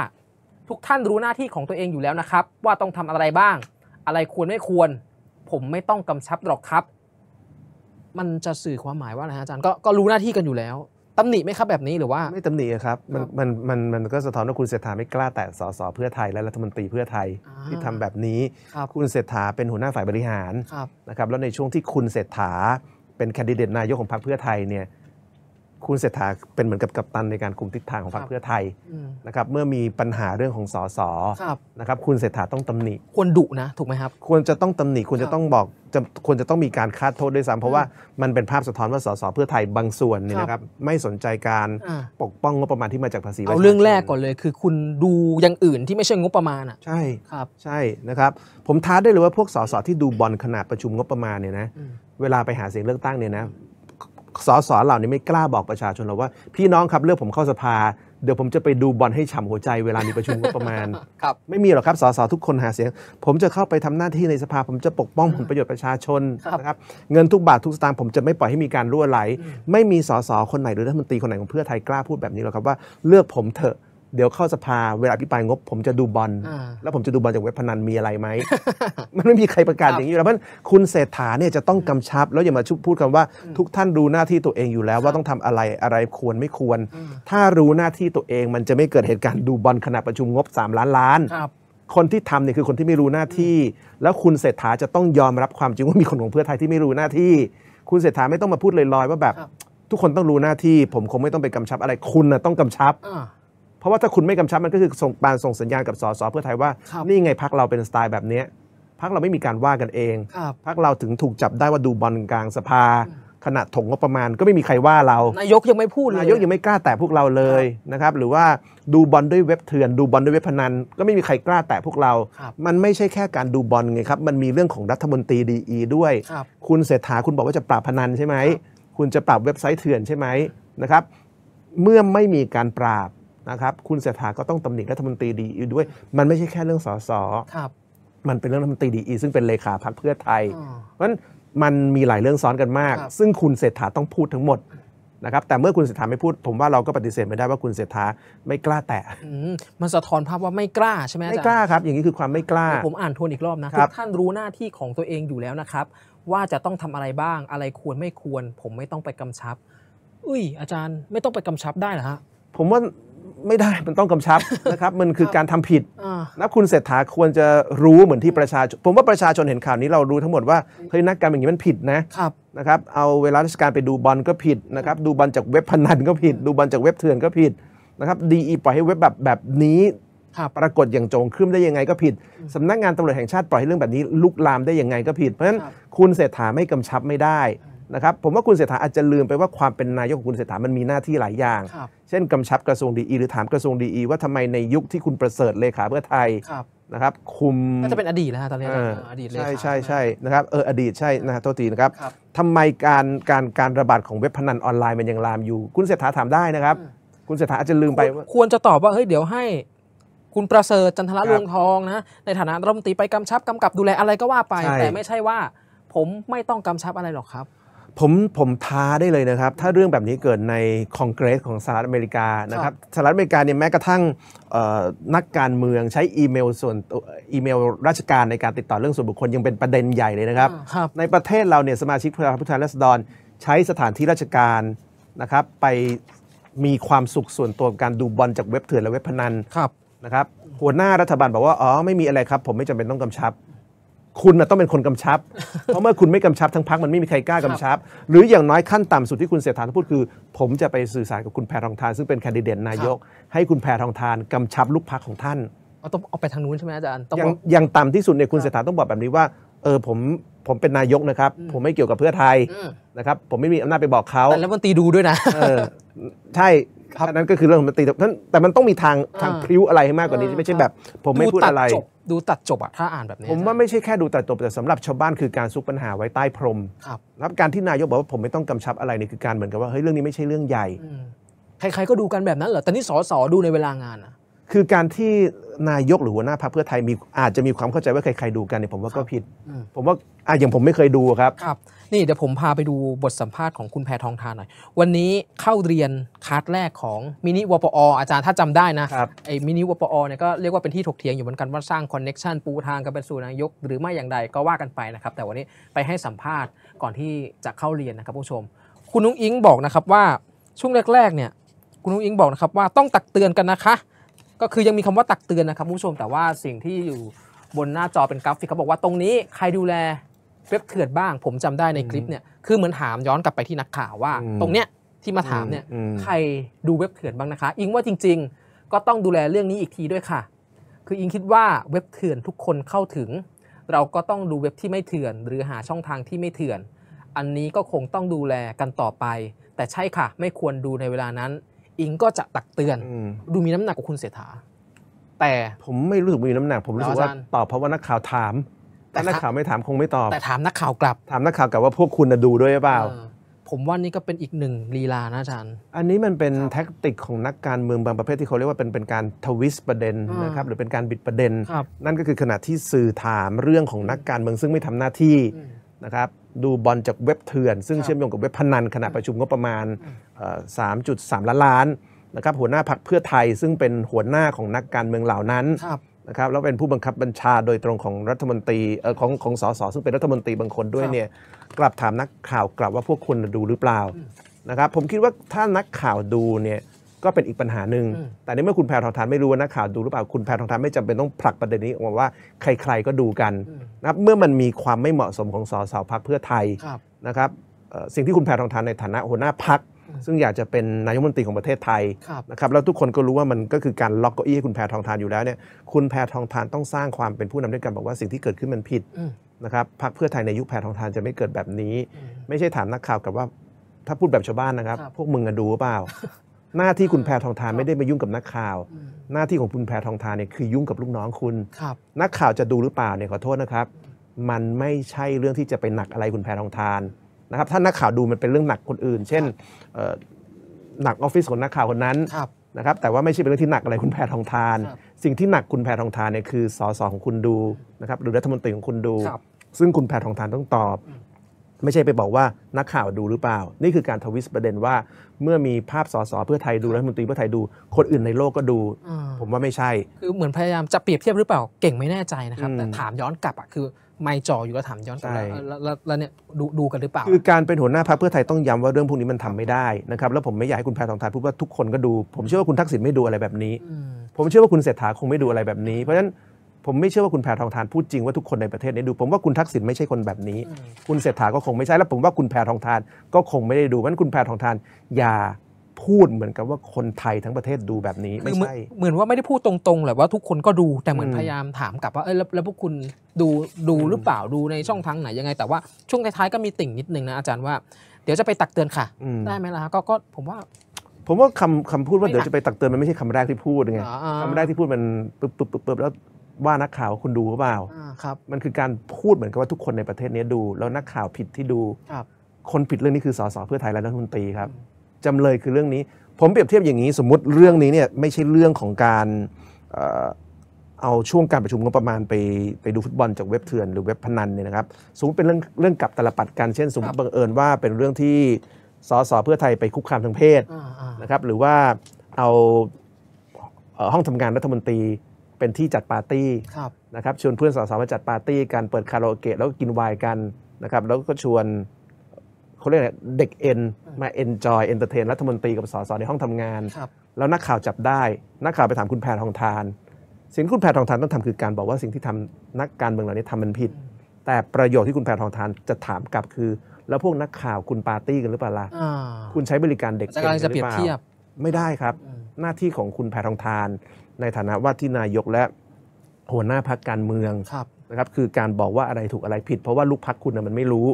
A: ทุกท่านรู้หน้าที่ของตัวเองอยู่แล้วนะครับ ว่าต้องทำอะไรบ้าง อะไรควรไม่ควรผมไม่ต้องกำชับหรอกครับ มันจะสื่อความหมายว่าอะไรฮะอาจารย์ก็ก็รู้หน้าที่กันอยู่แล้ว
B: ตำหนิไหมครับแบบนี้หรือว่าไม่ตำหนิครับมันมันมันมันก็สะท้อนว่าคุณเศรษฐาไม่กล้าแตะสสเพื่อไทยและรัฐมนตรีเพื่อไทยที่ทำแบบนี้ คุณเศรษฐาเป็นหัวหน้าฝ่ายบริหารนะครับแล้วในช่วงที่คุณเศรษฐาเป็นแคนดิเดตนายกของพรรคเพื่อไทยเนี่ยคุณเศรษฐาเป็นเหมือนกับกัปตันในการคุมทิศทางของพรรคเพื่อไทยนะครับเมื่อมีปัญหาเรื่องของสสนะครับ คุณเศรษฐาต้องตำหนิควรดุนะ ถูกไหมครับ ควรจะต้องตำหนิควรจะต้องบอกจะควรจะต้องมีการคาดโทษด้วยซ้ำเพราะว่ามันเป็นภาพสะท้อนว่าสสเพื่อไทยบางส่วนเนี่ยนะครับไม่สนใจการปกป้องงบประมาณที่มาจากภาษีเอาเรื่องแรกก่อนเลยคือ คุณดูอย่างอื่นที่ไม่ใช่งบประมาณอ่ะ ใช่ครับใช่นะครับ ผมท้าได้เลยว่าพวกสสที่ดูบอลขนาดประชุมงบประมาณเนี่ยนะเวลาไปหาเสียงเลือกตั้งเนี่ยนะสส เหล่านี้ไม่กล้าบอกประชาชนเราว่า พี่น้องครับเลือกผมเข้าสภาเดี๋ยวผมจะไปดูบอลให้ฉ่ำหัวใจเวลามีประชุมก็ประมาณครับไม่มีหรอกครับสส ทุกคนหาเสียง ผมจะเข้าไปทำหน้าที่ในสภาผมจะปกป้องผลประโยชน์ประชาชนนะครับ เงินทุกบาททุกสตางค์ผมจะไม่ปล่อยให้มีการรั่วไหลไม่มีสส คนไหน หรือรัฐมนตรีคนไหนของ เพื่อไทยกล้าพูดแบบนี้หรอกครับว่าเลือกผมเถอะเดี๋ยวเข้าสภาเวลาอภิปรายงบ ผมจะดูบอลแล้วผมจะดูบอลจากเว็บพนันมีอะไรไหม มันไม่มีใครประกาศอย่างนี้แล้วเพราะคุณเศรษฐาเนี่ยจะต้องกำชับ แล้วอย่ามาชุบพูดคำว่าทุกท่านรู้หน้าที่ตัวเองอยู่แล้ว ว่าต้องทำอะไรอะไรควรไม่ควร ถ้ารู้หน้าที่ตัวเองมันจะไม่เกิดเหตุการณ์ดูบอลขณะประชุมงบ 3 ล้านล้านคนที่ทำเนี่ยคือคนที่ไม่รู้หน้าที่ แล้วคุณเศรษฐาจะต้องยอมรับความจริงว่ามีคนของเพื่อไทยที่ไม่รู้หน้าที่ คุณเศรษฐาไม่ต้องมาพูดลอยๆว่าแบบทุกคนต้องรู้หน้าที่ผมคงไม่ต้องไปกำชับ อะไรคุณนะต้องกำชับเพราะว่าถ้าคุณไม่กำชับมันก็คือส่งปานส่งสัญญาณกับสสเพื่อไทยว่านี่ไงพักเราเป็นสไตล์แบบนี้ พักเราไม่มีการว่ากันเอง พักเราถึงถูกจับได้ว่าดูบอลกลางสภาขณะถงงบประมาณ ก็ไม่มีใครว่าเรานายกยังไม่พูดเลยนายกยังไม่กล้าแตะพวกเราเลยนะครับหรือว่าดูบอลด้วยเว็บเถื่อน ดูบอลด้วยเว็บพนัน ก็ไม่มีใครกล้าแตะพวกเรารมันไม่ใช่แค่การดูบอลไงครับมันมีเรื่องของรัฐมนตรีดีอีด้วยคคุณเศรษฐาคุณบอกว่าจะปราบพนันใช่ไหมคุณจะปราบเว็บไซต์เถื่อนใช่ไหมนะครับเมื่อไม่มีการปราบนะครับ คุณเศรษฐา ก็ต้องตำหนิรัฐมนตรีดีอีด้วย มันไม่ใช่แค่เรื่องสสมันเป็นเรื่องรัฐมนตรีดีอีซึ่งเป็นเลขาพักเพื่อไทย เพราะฉะนั้นมันมีหลายเรื่องซ้อนกันมาก ซึ่งคุณเศรษฐาต้องพูดทั้งหมดนะครับ แต่เมื่อคุณเศรษฐาไม่พูด ผมว่าเราก็ปฏิเสธไม่ได้ว่าคุณเศรษฐาไม่กล้าแตะ
A: มันสะท้อนภาพว่าไม่กล้าใช่ไหมไม่กล้าครับ
B: อย่างนี้คือความไม่กล้าผมอ
A: ่านทวนอีกรอบนะทับท่านรู้หน้าที่ของตัวเองอยู่แล้วนะครับว่าจะต้องทำอะไรบ้าง อะไรควรไม่ควร ผมไม่ต้องไปกำชับ อุ้ย อาจารย์ไม่ต้องไปกำชับได้เหรอฮะ
B: ผมว่าไม่ได้มันต้องกำชับนะครับ มันคือการทำผิดนัคุณเศรษฐาควรจะรู้เหมือนที่ประชาชนผมว่าประชาชนเห็นข่าวนี้เรารู้ทั้งหมดว่าเฮ้ยนักการเมืองอย่างนี้มันผิดนะนะครับ เอาเวลาราชการไปดูบอลก็ผิดนะครับดูบอลจากเว็บพนันก็ผิด ดูบอลจากเว็บเถื่อนก็ผิดนะครับดีอีปล่อยให้เว็บแบบแบบนี้ปรากฏอย่างโจงครึ้มได้ยังไงก็ผิด สำนักงานตำรวจแห่งชาติปล่อยให้เรื่องแบบนี้ลุกลามได้ยังไงก็ผิด เพราะฉะนั้นคุณเศรษฐาไม่กำชับไม่ได้นะครับผมว่าคุณเศรษฐาอาจจะลืมไปว่าความเป็นนายกของคุณเศรษฐา มันมีหน้าที่หลายอย่าง เช่นกำชับกระทรวงดีอีหรือถามกระทรวงดีอีว่าทำไมในยุคที่คุณประเสริฐเลขาเพื่อไทยนะครับคุมก็จะเป็นอดีตแล้วฮะตอนนี้อดีตเลยใช่ใช่ใช่นะครับเอออดีตใช่นะโทษทีนะครับทำไมการการการระบาดของเว็บพนันออนไลน์มันยังลามอยู่ คุณเศรษฐาถามได้นะครับ คุณเศรษฐาอาจจะลืมไปควรจะตอบว่าเฮ้ยเดี๋ยวให้
A: คุณประเสริฐจันทระลวงทองนะในฐานะรัฐมนตรีไปกำชับกำกับดูแลอะไรก็ว่าไปแต่ไม่ใช่ว่า ผมไม่ต้องกำชับอะไรหรอกครับ
B: ผมผมท้าได้เลยนะครับ ถ้าเรื่องแบบนี้เกิดในคอนเกรสของสหรัฐอเมริกานะครับสหรัฐอเมริกาเนี่ยแม้กระทั่งนักการเมืองใช้อีเมลส่วนอีเมลราชการในการติดต่อเรื่องส่วนบุคคลยังเป็นประเด็นใหญ่เลยนะครับ ในประเทศเราเนี่ยสมาชิกสภาผู้แทนราษฎร ใช้สถานที่ราชการนะครับไปมีความสุขส่วนตัวกการดูบอลจากเว็บเถื่อนและเว็บพนันนะครับหัวหน้ารัฐบาลบอกว่าอ๋อไม่มีอะไรครับผมไม่จำเป็นต้องกำชับคุณนะต้องเป็นคนกำชับ เพราะเมื่อคุณไม่กำชับทั้งพักมันไม่มีใครกล้ากำชับ หรืออย่างน้อยขั้นต่ำสุดที่คุณเสถานพูดคือ ผมจะไปสื่อสารกับคุณแพรทองทานซึ่งเป็นแคนดิเดตนายก ให้คุณแพรทองทานกำชับลูกพักของท่าน
A: เอาต้องเอาไปทางนู้นใช่ไหมอาจารย์อย่าง
B: อย่างต่ำที่สุดเนี่ยคุณเสถานต้องบอกแบบนี้ว่า เออผมผมเป็นนายกนะครับ ผมไม่เกี่ยวกับเพื่อไทยนะครับผมไม่มีอำนาจไปบอกเขาแต่แล้วมันตรีดูด้วยนะใช่ครับนั่นก็คือเรื่องของมันตีแต่แต่มันต้องมีทางทางพิ้วอะไรให้มากกว่านี้ ไม่ใช่แบบ ผมไม่พูดอะไรจบดูตัดจบอะถ้าอ่านแบบนี้ผมว่าไม่ใช่แค่ดูตัดจบแต่สำหรับชาวบ้านคือการซุกปัญหาไว้ใต้พรมครับรับการที่นายกบอกว่าผมไม่ต้องกำชับอะไรนี่คือการเหมือนกับว่าเฮ้ยเรื่องนี้ไม่ใช่เรื่องใหญ่ใครๆ ก็ดูกันแบบนั้นเหรอแต่นี่สอสอดูในเวลางานอะคือการที่นายกหรือหัวหน้าพรรคเพื่อไทยมีอาจจะมีความเข้าใจว่าใครๆดูกันเนี่ยผมว่าก็ผิด ผมว่าอ่ะอย่างผมไม่เคยดูครับครับ นี่เดี๋ยวผมพาไปดูบทสัมภาษณ์ของคุณแพ
A: ทองทานหน่อย วันนี้เข้าเรียนคาร์ดแรกของมินิวปออาจารย์ถ้าจำได้นะไอ้มินิวปอเนี่ยก็เรียกว่าเป็นที่ถกเถียงอยู่เหมือนกันว่าสร้างคอนเน็ชันปูทางกันเป็นสู่นายกหรือไม่อย่างใดก็ว่ากันไปนะครับแต่วันนี้ไปให้สัมภาษณ์ก่อนที่จะเข้าเรียนนะครับ ผู้ชม คุณนุ้งอิงบอกนะครับว่าช่วงแรกๆเนี่ยคุณนุ้งอิงบอกนะครับว่าต้องตักเตือนกันนะคะก็คือยังมีคำว่าตักเตือนนะครับ ผู้ชมแต่ว่าสิ่งที่อยู่บนหน้าจอเป็นกราฟิกเขาบอกว่าตรงนี้ใครดูแลเว็บเถื่อนบ้าง ผมจำได้ในคลิปเนี่ยคือเหมือนถามย้อนกลับไปที่นักข่าวว่า ตรงเนี้ยที่มาถามเนี่ยใครดูเว็บเถื่อนบ้างนะคะ อิงว่าจริง ๆ ก็ต้องดูแลเรื่องนี้อีกทีด้วยค่ะ คืออิงคิดว่าเว็บเถื่อนทุกคนเข้าถึง เราก็ต้องดูเว็บที่ไม่เถื่อน หรือหาช่องทางที่ไม่เถื่อน อันนี้ก็คงต้องดูแลกันต่อไป แต่ใช่ค่ะ ไม่ควรดูในเวลานั้นอิงก็จะตักเตือนดูมีน้ำหนักกว่าคุณเส
B: ถาแต่ผมไม่รู้สึกมีน้ำหนักผมรู้สึกว่าตอบเพราะว่านักข่าวถาม แต่นักข่าวไม่ถามคงไม่ตอบแต่ถามนักข่าวกลับ ถามนักข่าวกลับว่าพวกคุณดูด้วยหรือเปล่า ผมว่านี่ก็
A: เป็นอีกหนึ่งลีลานะอาจารย์
B: อันนี้มันเป็นแท็กติกของนักการเมืองบางประเภทที่เขาเรียกว่าเป็นเป็นการทวิสประเด็นนะครับหรือเป็นการบิดประเด็น นั่นก็คือขณะที่สื่อถามเรื่องของนักการเมืองซึ่งไม่ทำหน้าที่นะครับดูบอลจากเว็บเถื่อนซึ่งเชื่อมโยงกับเว็บพนันขณะประชุมงบประมาณ 3.3 ล้านล้านนะครับหัวหน้าพักเพื่อไทยซึ่งเป็นหัวหน้าของนักการเมืองเหล่านั้นนะครับแล้วเป็นผู้บังคับบัญชาโดยตรงของรัฐมนตรีของของสสซึ่งเป็นรัฐมนตรีบางคนด้วยเนี่ยกลับถามนักข่าวกลับว่าพวกคุณดูหรือเปล่านะครับผมคิดว่าถ้านักข่าวดูเนี่ยก็เป็นอีกปัญหาหนึ่ง แต่ี้เมื่อคุณแพรทองทานไม่รู้ว่านักข่าวดูหรือเปล่าคุณแพรทองทานไม่จำเป็นต้องผลักประเด็นนี้ออกมาว่าใครๆก็ดูกันนะครับ เมื่อมันมีความไม่เหมาะสมของสสพักเพื่อไทยนะครับสิ่งที่คุณแพรทองทานในฐานะ หัวหน้าพัก ซึ่งอยากจะเป็นนายกมนตรีของประเทศไทยนะครับแล้วทุกคนก็รู้ว่ามันก็คือการล็อกเก้าอี้ให้คุณแพรทองทานอยู่แล้วเนี่ยคุณแพรทองทานต้องสร้างความเป็นผู้นำด้วยกันบอกว่าสิ่งที่เกิดขึ้นมันผิดนะครับพักเพื่อไทยในยุคแพรทองทานจะไม่เกิดแบบนี้ ไม่ใช่ถามนักข่าวกับว่าถ้าพูดแบบชาวบ้านนะครับ พวกมึงดูเปล่าหน้าที่คุณแพทองทานไม่ได้มายุ่งกับนักข่าว หน้าที่ของคุณแพทองทานเนี่ยคือยุ่งกับลูกน้องคุณนักข่าวจะดูหรือเปล่าเนี่ยขอโทษนะครับ มันไม่ใช่เรื่องที่จะไปหนักอะไรคุณแพทองทานนะครับถ้านักข่าวดูมันเป็นเรื่องหนักคนอื่น เช่นหนักออฟฟิศของนักข่าวคนนั้นนะครับแต่ว่าไม่ใช่เป็นเรื่องที่หนักอะไรคุณแพทองทาน สิ่งที่หนักคุณแพทองทานเนี่ยคือสสของ คุณดูนะครับหรือรัฐมนตรีของคุณดูซึ่งคุณแพทองทานต้องตอบไม่ใช่ไปบอกว่านักข่าวดูหรือเปล่า นี่คือการทวิสประเด็นว่า เมื่อมีภาพสสเพื่อไทยดูรัฐมนตรีเพื่อไทยดูคนอื่นในโลกก็ดู ผมว่าไม่ใช่
A: คือเหมือนพยายามจะเปรียบเทียบหรือเปล่าเก่งไม่แน่ใจนะครับแต่ถามย้อนกลับอ่ะคือ ไม่จ่ออยู่แล้วถามย้อนกลับแล้วเนี่ยดูดูกันหรือเปล่า คือ
B: การเป็นหัวหน้าพรรคเพื่อไทยต้องย้ำว่าเรื่องพวกนี้มันทำไม่ได้นะครับแล้วผมไม่อยากให้คุณแพทองทานพูดว่าทุกคนก็ดู ผมเชื่อว่าคุณทักษิณไม่ดูอะไรแบบนี้ ผมเชื่อว่าคุณเศรษฐาคงไม่ดูอะไรแบบนี้เพราะฉะนั้นผมไม่เชื่อ ว่าคุณแพทองทานพูดจริงว่าทุกคนในประเทศนี้ดู ผมว่าคุณทักษิณไม่ใช่คนแบบนี้ คุณเศรษฐาก็คงไม่ใช่แล้วผมว่าคุณแพทองทานก็คงไม่ได้ดูเพรันคุณแพทองทาน อย่าพูดเหมือนกับว่าคนไทยทั้งประเทศดูแบบนี้ไม่ใช่เหมือนว่าไม่ได้พูดตรงๆแหละว่าทุกคนก็ดูแต่เหมือนพยายา
A: มถามกลับว่าเออแล้วพวกคุณดูดูหรือเปล่าดูในช่องทางไหนยังไงแต่ว่าช่วงท้ายๆก็มีติ่งนิดนึงนะอาจารย์ว่าเดี๋ยวจะไปตักเตือนค่ะ ได้ไหมล่ะก็ผมว่า
B: ผมว่าคำคำพูดว่าเดี๋ยวจะไปตักเตือนมันไม่ใช่คำแรกที่พูดไงคำแรกที่พูดมันปุ๊บปุ๊บปุ๊บแล้วว่านักข่าวคุณดูหรือเปล่าครับมันคือการพูดเหมือนกับว่าทุกคนในประเทศนี้ดู แล้วนักข่าวผิดที่ดูครับคนผิดเรื่องนี้คือสสเพื่อไทยและรัฐมนตรีครับ จำเลยคือเรื่องนี้ ผมเปรียบเทียบอย่างนี้ สมมติเรื่องนี้เนี่ยไม่ใช่เรื่องของการเอาช่วงการประชุมงบประมาณไปไปดูฟุตบอลจากเว็บเถื่อนหรือเว็บพนันเนี่ยนะครับ สมมติเป็นเรื่องเรื่องกับตลปัดกันเช่นสมมติบังเอิญว่าเป็นเรื่องที่สสเพื่อไทยไปคุกคามทางเพศนะครับหรือว่าเอาห้องทำงานรัฐมนตรีเป็นที่จัดปาร์ตี้นะครับชวนเพื่อนสาวๆมาจัดปาร์ตี้กันเปิดคาราโอเกะแล้วก็กินไวน์กันนะครับแล้วก็ชวนเขาเรียกเด็กเอ็นมาเอ็นจอยเอนเตอร์เทนรัฐมนตรีกับสสในห้องทำงานแล้วนักข่าวจับได้ นักข่าวไปถามคุณแพทองทานสิ่งคุณแพทองทานต้องทำคือการบอกว่าสิ่งที่ทำนักการเมืองเหล่านี้ทำมันผิด แต่ประโยชน์ที่คุณแพทองทานจะถามกลับคือ แล้วพวกนักข่าวคุณปาร์ตี้กันหรือเปล่าคุณใช้บริการเด็กเอ็นหรือเปล่าไม่ได้ครับ หน้าที่ของคุณแพทองทานในฐานะว่าที่นายกและหัวหน้าพักการเมืองนะครับ คือการบอกว่าอะไรถูกอะไรผิดเพราะว่าลูกพักคุณมันไม่รู้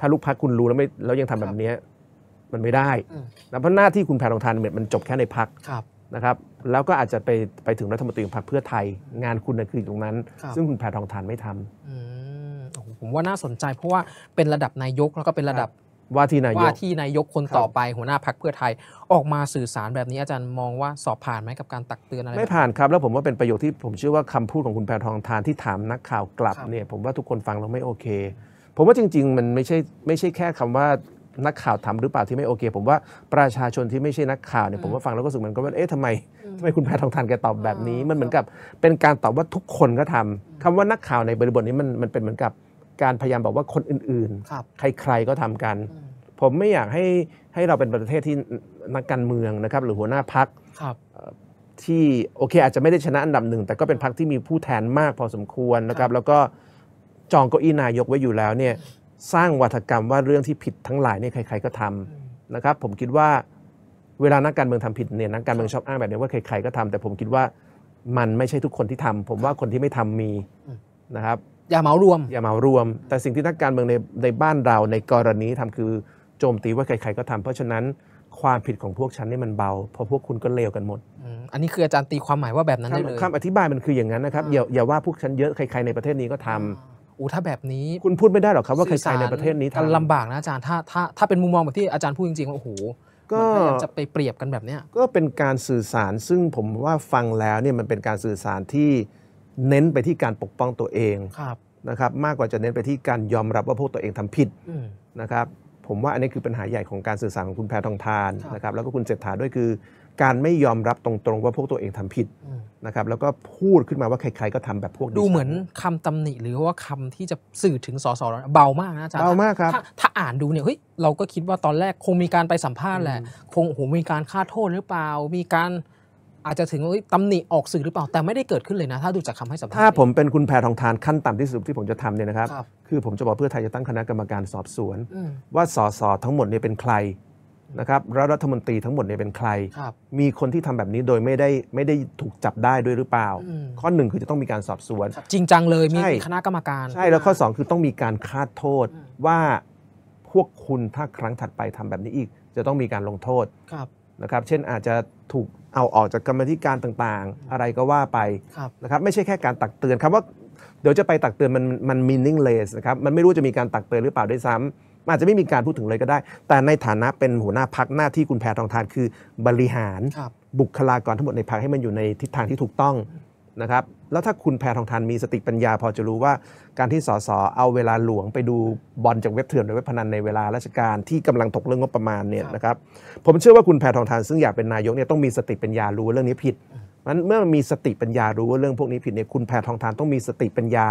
B: ถ้าลูกพักคุณรู้แล้วไม่แล้วยังทำแบบนี้ มันไม่ได้นะเพราะหน้าที่คุณแพรทองทานมันจบแค่ในพักนะครับ แล้วก็อาจจะไปไปถึงรัฐมนตรีของพรรคเพื่อไทยงานคุณคือตรงนั้น ซึ่งคุณแพรทองทานไม่ท
A: ำผมว่าน่าสนใจ เพราะว่าเป็นระดับนายกแล้วก็เป็นระดับ
B: ว่าที่นายกว่าที่
A: นายกคนต่อไปหัวหน้าพักเพื่อไทยออกมาสื่อสารแบบนี้อาจารย์มองว่าสอบผ่านไหมกับการตักเตือนอะไร ไม่ผ่
B: านครับ แล้วผมว่าเป็นประโยชน์ที่ผมเชื่อว่าคำพูดของคุณแพทองทานที่ถามนักข่าวกลับเนี่ยผมว่าทุกคนฟังแล้วไม่โอเค ผมว่าจริงๆ มันไม่ใช่ไม่ใช่แค่คำว่านักข่าวทำหรือเปล่าที่ไม่โอเค ผมว่าประชาชนที่ไม่ใช่นักข่าวเนี่ยผมว่าฟังแล้วก็รู้สึกมอนกับว่าเอ๊ะทำไมทำไม คุณแพทองทานแกตอบแบบนี้มันเหมือนกับ เป็นการตอบว่าทุกคนก็ทำ คำว่านักข่าวในบริบทนี้มันมันเป็นเหมือนกับการพยายามบอกว่าคนอื่น ๆ ใครๆก็ทำกัน ผมไม่อยากให้ให้เราเป็นประเทศที่นักการเมืองนะครับ หรือหัวหน้าพักที่โอเค อาจจะไม่ได้ชนะอันดับหนึ่ง แต่ก็เป็นพักที่มีผู้แทนมากพอสมควรนะครับ แล้วก็จองเก้าอี้นายกไว้อยู่แล้ว เนี่ย สร้างวัฒกรรมว่าเรื่องที่ผิดทั้งหลายเนี่ยใคร ๆก็ทำนะครับ ผมคิดว่าเวลานักการเมืองทำผิดเนี่ยนักการเมืองชอบอ้างแบบนี้ว่าใครๆก็ทำแต่ผมคิดว่ามันไม่ใช่ทุกคนที่ทำ ผมว่าคนที่ไม่ทำมีนะครับอย่าเหมารวมอย่าเหมารวมแต่สิ่งที่นักการเมืองในในบ้านเราในกรณีทำคือ โจมตีว่าใครๆก็ทำ เพราะฉะนั้นความผิดของพวกฉันนี่มันเบา เพราะพวกคุณก็เลวกันหมดอันนี้คืออาจารย์ตีความหมายว่าแบบนั้นได้เลยคำอธิบายมันคืออย่างนั้นนะครับ อย่าอย่าว่าพวกฉันเยอะใครๆในประเทศนี้ก็ทำอูถ้าแบบนี้คุณพูดไม่ได้หรอกครับว่าใครๆในประเทศนี้ทำล
A: ำบากนะอาจารย์ถ้าถ้าถ้าเป็นมุมมองแบบที่อาจารย์พูดจริงๆว่าโอ้โหก็จะไปเปรียบกันแบบเนี
B: ้ยก็เป็นการสื่อสารซึ่งผมว่าฟังแล้วเนี่ยมันเป็นการสื่อสารที่เน้นไปที่การปกป้องตัวเองนะครับ มากกว่าจะเน้นไปที่การยอมรับว่าพวกตัวเองทำผิดนะครับผมว่าอันนี้คือปัญหาใหญ่ของการสื่อสารของคุณแพทองทานนะครับแล้วก็คุณเศรษฐาด้วยคือการไม่ยอมรับตรง ๆ ว่าพวกตัวเองทำผิดนะครับแล้วก็พูดขึ้นมาว่าใคร ๆ ก็ทำแบบพวกดูเหมือน
A: คำตำหนิ หรือว่าคำที่จะสื่อถึงสสเบามากนะอาจารย์เบามากครับถ้าอ่านดูเนี่ยเฮ้ยเราก็คิดว่าตอนแรกคงมีการไปสัมภาษณ์แหละคงโหมีการฆ่าโทษหรือเปล่ามีการอาจจะถึงตำหนิออกสื่อหรือเปล่าแต่ไม่ได้เกิดขึ้นเลยนะถ้าดูจากคาให้สัมภาษณ์ถ้าผ
B: มเป็นคุณแพรทองทานขั้นต่ำที่สุดที่ผมจะทำเนี่ยนะครับ คือผมจะบอกเพื่อไทยจะตั้งคณะกรรมการสอบสวน ว่าสสทั้งหมดเนี่ยเป็นใครนะครับรัฐมนตรีทั้งหมดเนี่ยเป็นใคร มีคนที่ทำแบบนี้โดยไม่ได้ไม่ได้ถูกจับได้ด้วยหรือเปล่า ข้อหนึ่งคือจะต้องมีการสอบสวน จริงจังเลยมีค
A: ณะกรรมการใช่แล้วข้
B: อ 2 คือต้องมีการคาดโทษว่าพวกคุณถ้าครั้งถัดไปทำแบบนี้อีก จะต้องมีการลงโทษนะครับ เช่นอาจจะถูกเอาออกจากกรรมธิการต่างๆ อะไรก็ว่าไปนะครับไม่ใช่แค่การตักเตือนครับว่า เดี๋ยวจะไปตักเตือนมันมัน meaningless นะครับมันไม่รู้จะมีการตักเตือนหรือเปล่าด้วยซ้ำอาจจะไม่มีการพูดถึงเลยก็ได้ แต่ในฐานะเป็นหัวหน้าพักหน้าที่คุณแพทองทานคือบริหาร บุคลากรทั้งหมดในพักให้มันอยู่ในทิศทางที่ถูกต้องนะครับแล้วถ้าคุณแพรทองทานมีสติปัญญา พอจะรู้ว่าการที่สสเอาเวลาหลวง ไปดูบอลจากเว็บเถื่อนหรือเว็บพนันในเวลาราชการที่กำลังตกเรื่องงบประมาณเนี่ยนะครับผมเชื่อว่าคุณแพรทองทานซึ่งอยากเป็นนายกเนี่ยต้องมีสติปัญญารู้เรื่องนี้ผิดนั้นเมื่อมีสติปัญญารู้ว่าเรื่องพวกนี้ผิดเนี่ยคุณแพรทองทานต้องมีสติปัญญา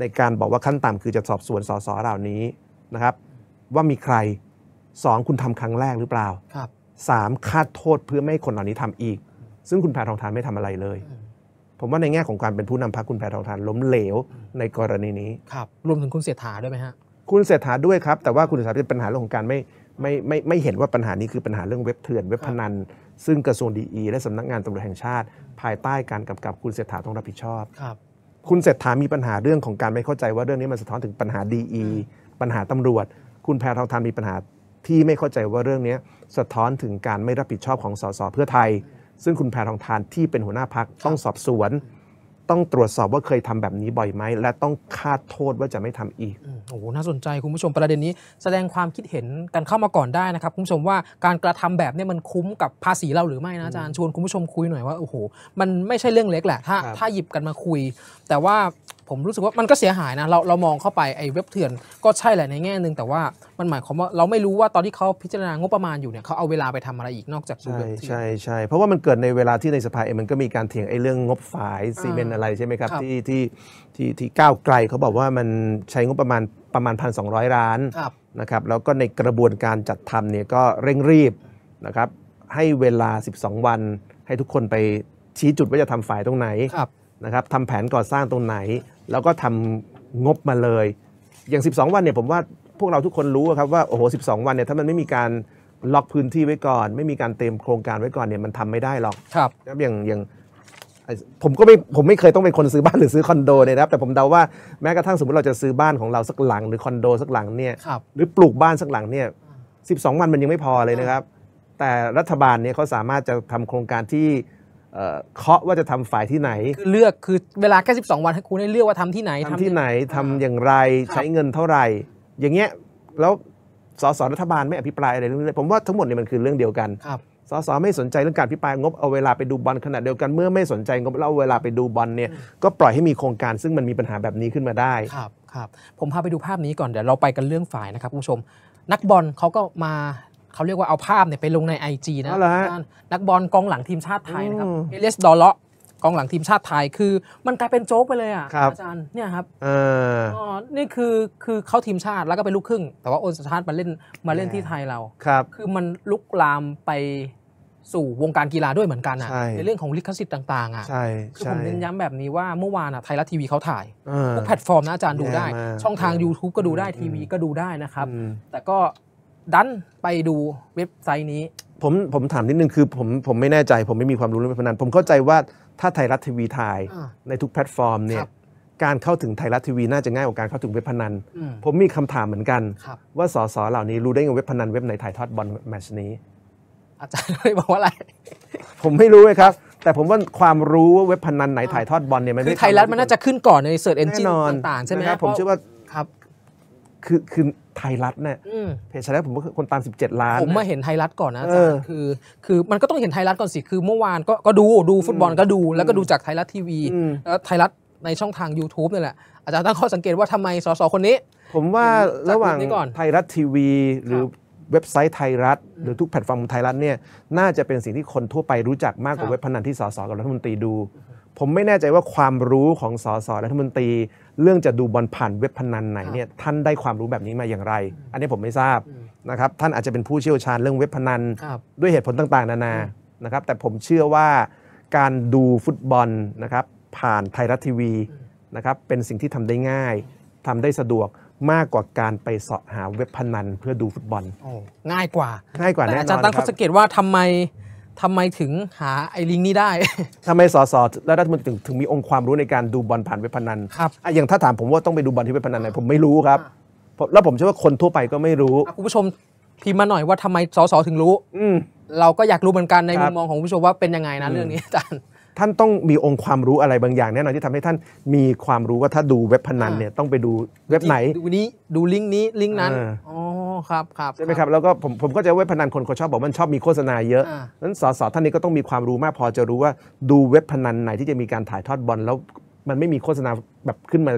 B: ในการบอกว่าขั้นต่ำคือจะสอบสวนสสเหล่านี้นะครับ ว่ามีใครสองคุณทำครั้งแรกหรือเปล่าสามคาดโทษเพื่อไม่ให้คนเหล่านี้ทำอีก ซึ่งคุณแพรทองทานไม่ทำอะไรเลยผมว่าในแง่ของการเป็นผู้นำพรรคคุณแพทองทานล้มเหลวในกรณีนี้ ครับ รวมถึง
A: คุณเสถาด้วยไหมฮะ
B: คุณเสถาด้วยครับ แต่ว่าคุณเสถาเป็นปัญหาเรื่องของการไม่ไม่ไม่ไม่เห็นว่าปัญหานี้คือปัญหาเรื่องเว็บเถื่อนเว็บพนัน ซึ่งกระทรวงดีอีและสำนักงานตำรวจแห่งชาติ ภายใต้การกำกับคุณเสถาต้องรับผิดชอบ ครับ คุณเสียฐามีปัญหาเรื่องของการไม่เข้าใจว่าเรื่องนี้มันสะท้อนถึงปัญหาดีปัญหาตำรวจ คุณแพทองทานมีปัญหาที่ไม่เข้าใจว่าเรื่องนี้สะท้อนถึงการไม่รับผิดชอบของสสเพื่อไทยซึ่งคุณแพทองทานที่เป็นหัวหน้าพักต้องสอบสวนต้องตรวจสอบว่าเคยทำแบบนี้บ่อยไหมและต้องคาดโทษว่าจะไม่ทำอีก
A: โอ้โหน่าสนใจคุณผู้ชมประเด็นนี้แสดงความคิดเห็นกันเข้ามาก่อนได้นะครับ คุณผู้ชมว่าการกระทำแบบนี้มันคุ้มกับภาษีเราหรือไม่นะอาจารย์ชวนคุณผู้ชมคุยหน่อยว่าโอ้โหมันไม่ใช่เรื่องเล็กแหละ ถ้าถ้าหยิบกันมาคุย แต่ว่าผมรู้สึกว่ามันก็เสียหายนะเราเรามองเข้าไปไอ้เว็บเถื่อนก็ใช่แหละ ในแง่หนึ่งแต่ว่ามันหมายความว่าเราไม่รู้ว่าตอนที่เขาพิจารณางบประมาณอยู่เนี่ยเขาเอาเวลาไปทำอะไรอีกนอกจากดูใช่เว็บ
B: ใช่ใช่เพราะว่ามันเกิดในเวลาที่ในสภาเองมันก็มีการเถียงไอ้เรื่องงบฝ่ายซีเมนอะไรใช่ไหมครับรบที่ที่ที่ที่ก้าวไกลเขาบอกว่ามันใช้งบประมาณประมาณพันสองร้อยล้านนะครับ แล้วก็ในกระบวนการจัดทำเนี่ยก็เร่งรีบนะครับ ให้เวลา 12 วันให้ทุกคนไปชี้จุดว่าจะทำฝ่ายตรงไหนนะครับทำแผนก่อสร้างตรงไหน แล้วก็ทำงบมาเลย อย่าง 12 วันเนี่ยผมว่าพวกเราทุกคนรู้ครับ ว่าโอ้โห12 วันเนี่ย ถ้ามันไม่มีการล็อกพื้นที่ไว้ก่อน ไม่มีการเตรียมโครงการไว้ก่อนเนี่ยมันทำไม่ได้หรอกครับอย่างอย่างผมก็ไม่ผมไม่เคยต้องเป็นคนซื้อบ้านหรือซื้อคอนโดเนี่ยนะครับ แต่ผมเดาว่าแม้กระทั่งสมมติเราจะซื้อบ้านของเราสักหลังหรือคอนโดสักหลังเนี่ย หรือปลูกบ้านสักหลังเนี่ย12วันมันยังไม่พอเลยนะครับ แต่รัฐบาลเนี่ยเขาสามารถจะทำโครงการที่เคาะว่าจะทำฝ่ายที่ไหนคือเลือกคือเวลาแค่12วันให้คุณได้เลือกว่าทำที่ไหน ทำที่ไหนทำอย่างไรใช้เงินเท่าไหร่ อย่างเงี้ยแล้วสสรัฐบาลไม่อภิปรายอะไรเรื่องผมว่าทั้งหมดเนี่ยมันคือเรื่องเดียวกันสสไม่สนใจเรื่องการอภิปรายงบเอาเวลาไปดูบอลขณะเดียวกัน เมื่อไม่สนใจงบเราเวลาไปดูบอลเนี่ยก็ปล่อยให้มีโครงการซึ่งมันมีปัญหาแบบนี้ขึ้นมาได้ครับ
A: ครับผมพาไปดูภาพนี้ก่อนเดี๋ยวเราไปกันเรื่องฝ่ายนะครับคุณผู้ชมนักบอลเขาก็มาเขาเรียกว่าเอาภาพเนี่ยไปลงใน IG นะนักบอลกองหลังทีมชาติไทยนะครับเอเลสดอลเลาะกองหลังทีมชาติไทย คือมันกลายเป็นโจ๊กไปเลยอ่ะอาจารย์เนี่ยครับอ๋อ นี่คือคือเขาทีมชาติแล้วก็เป็นลูกครึ่ง แต่ว่าโอนสชาติมาเล่นมาเล่นที่ไทยเราครับคือมันลุกลามไปสู่วงการกีฬาด้วยเหมือนกันอ่ะในเรื่องของลิขสิทธิ์ต่างๆอ่ะใช
B: ่คือผมเน้นย้
A: ำแบบนี้ว่าเมื่อวานอ่ะไทยรัฐทีวีเขาถ่ายทุกแพลตฟอร์มนะอาจารย์ดูได้ ช่องทาง YouTube ก็ดูได้ทีวีก็ดูได้นะครับ แต่ก็ดันไปดูเว็บไซต์นี้
B: ผมผมถามนิดนึงคือผมผมไม่แน่ใจผมไม่มีความรู้เรื่องพนันผมเข้าใจว่าถ้าไทยรัฐทีวีไทยในทุกแพลตฟอร์มเนี่ยการเข้าถึงไทยรัฐทีวีน่าจะง่ายกว่าการเข้าถึงเว็บพนัน ผมมีคำถามเหมือนกัน ว่าสส เหล่านี้รู้ได้ไงเว็บพนัน เว็บไหนถ่ายทอดบอลแมชนี้ อาจารย์ไม่บอกว่าอะไร ผมไม่รู้เลยครับ แต่ผมว่าความรู้ว่าเว็บพนันไหนถ่ายทอดบอลเนี่ยมันคือไทยรัฐมันน่าจะขึ้นก่อนในเซิร์ชเอนจินต่างๆใช่ไหมครับผมเชื่อว่าครับคือคือไทยรัฐเนี่ยเพจแทรกผมก็คนตาม 17 ล้าน ผมมาเห็นไ
A: ทยรัฐ ก่อนนะอาจารย์คือคือมันก็ต้องเห็นไทยรัฐ ก่อนสิ คือเมื่อวานก็ก็ดูดูฟุตบอลก็ดู แล้วก็ดูจากไทยรัฐทีวีแล้วไทยรัฐในช่องทาง YouTube นี่แหละ อาจารย์ตั้งข้อสังเกตว่าทำไมสส
B: คนนี้ ผมว่าระหว่างไทยรัฐทีวี หรือเว็บไซต์ไทยรัฐหรือทุกแพลตฟอร์มไทยรัฐเนี่ยน่าจะเป็นสิ่งที่คนทั่วไปรู้จักมากกว่าเว็บพนันที่สสกับรัฐมนตรีดูผมไม่แน่ใจว่าความรู้ของสสรัฐมนตรี เรื่องจะดูบอลผ่านเว็บพนันไหนเนี่ยท่านได้ความรู้แบบนี้มาอย่างไร อันนี้ผมไม่ทราบนะครับ ท่านอาจจะเป็นผู้เชี่ยวชาญเรื่องเว็บพนัน ด้วยเหตุผลต่างๆนานานะครับแต่ผมเชื่อว่าการดูฟุตบอลนะครับผ่านไทยรัฐทีวีนะครับเป็นสิ่งที่ทำได้ง่าย ทำได้สะดวกมากกว่าการไปเสาะหาเว็บพนันเพื่อดูฟุตบอลง่ายกว่าง่ายกว่าแน่นอนอาจารย์ตั้งข้อส
A: ังเกตว่าทำไมทำไมถึงหาไอ้ลิงก์นี้ได้
B: ทำไมสสและรัฐมนตรีถึงมีองค์ความรู้ในการดูบอลผ่านเว็บพนัน ครับอย่างถ้าถามผมว่าต้องไปดูบอลที่เว็บพนันไหนผมไม่รู้ครับ แล้วผมเชื่อว่าคนทั่วไปก็ไม่รู้คุณผู้ชมพิมพ์มาหน่อยว่าทำไมสสถึงรู้ อื
A: เราก็อยากรู้เหมือนกันในมุมมองของคุณผู้ชมว่าเป็นยังไงนะเรื่องนี้อาจารย์
B: ท่านต้องมีองค์ความรู้อะไรบางอย่างแน่นอนที่ทำให้ท่านมีความรู้ว่าถ้าดูเว็บพนันเนี่ยต้องไปดูเว็บไหนดูนี้ดูลิงก์นี้ลิงก์นั้นอ
A: ๋อครับครับใช่
B: ไหมครับแล้วก็ผมผมก็จะเว็บพนันคนเขาชอบบอกมันชอบมีโฆษณาเยอะนั้นสสท่านนี้ก็ต้องมีความรู้มากพอจะรู้ว่าดูเว็บพนันไหนที่จะมีการถ่ายทอดบอล แล้วมันไม่มีโฆษณาแบบขึ้นมา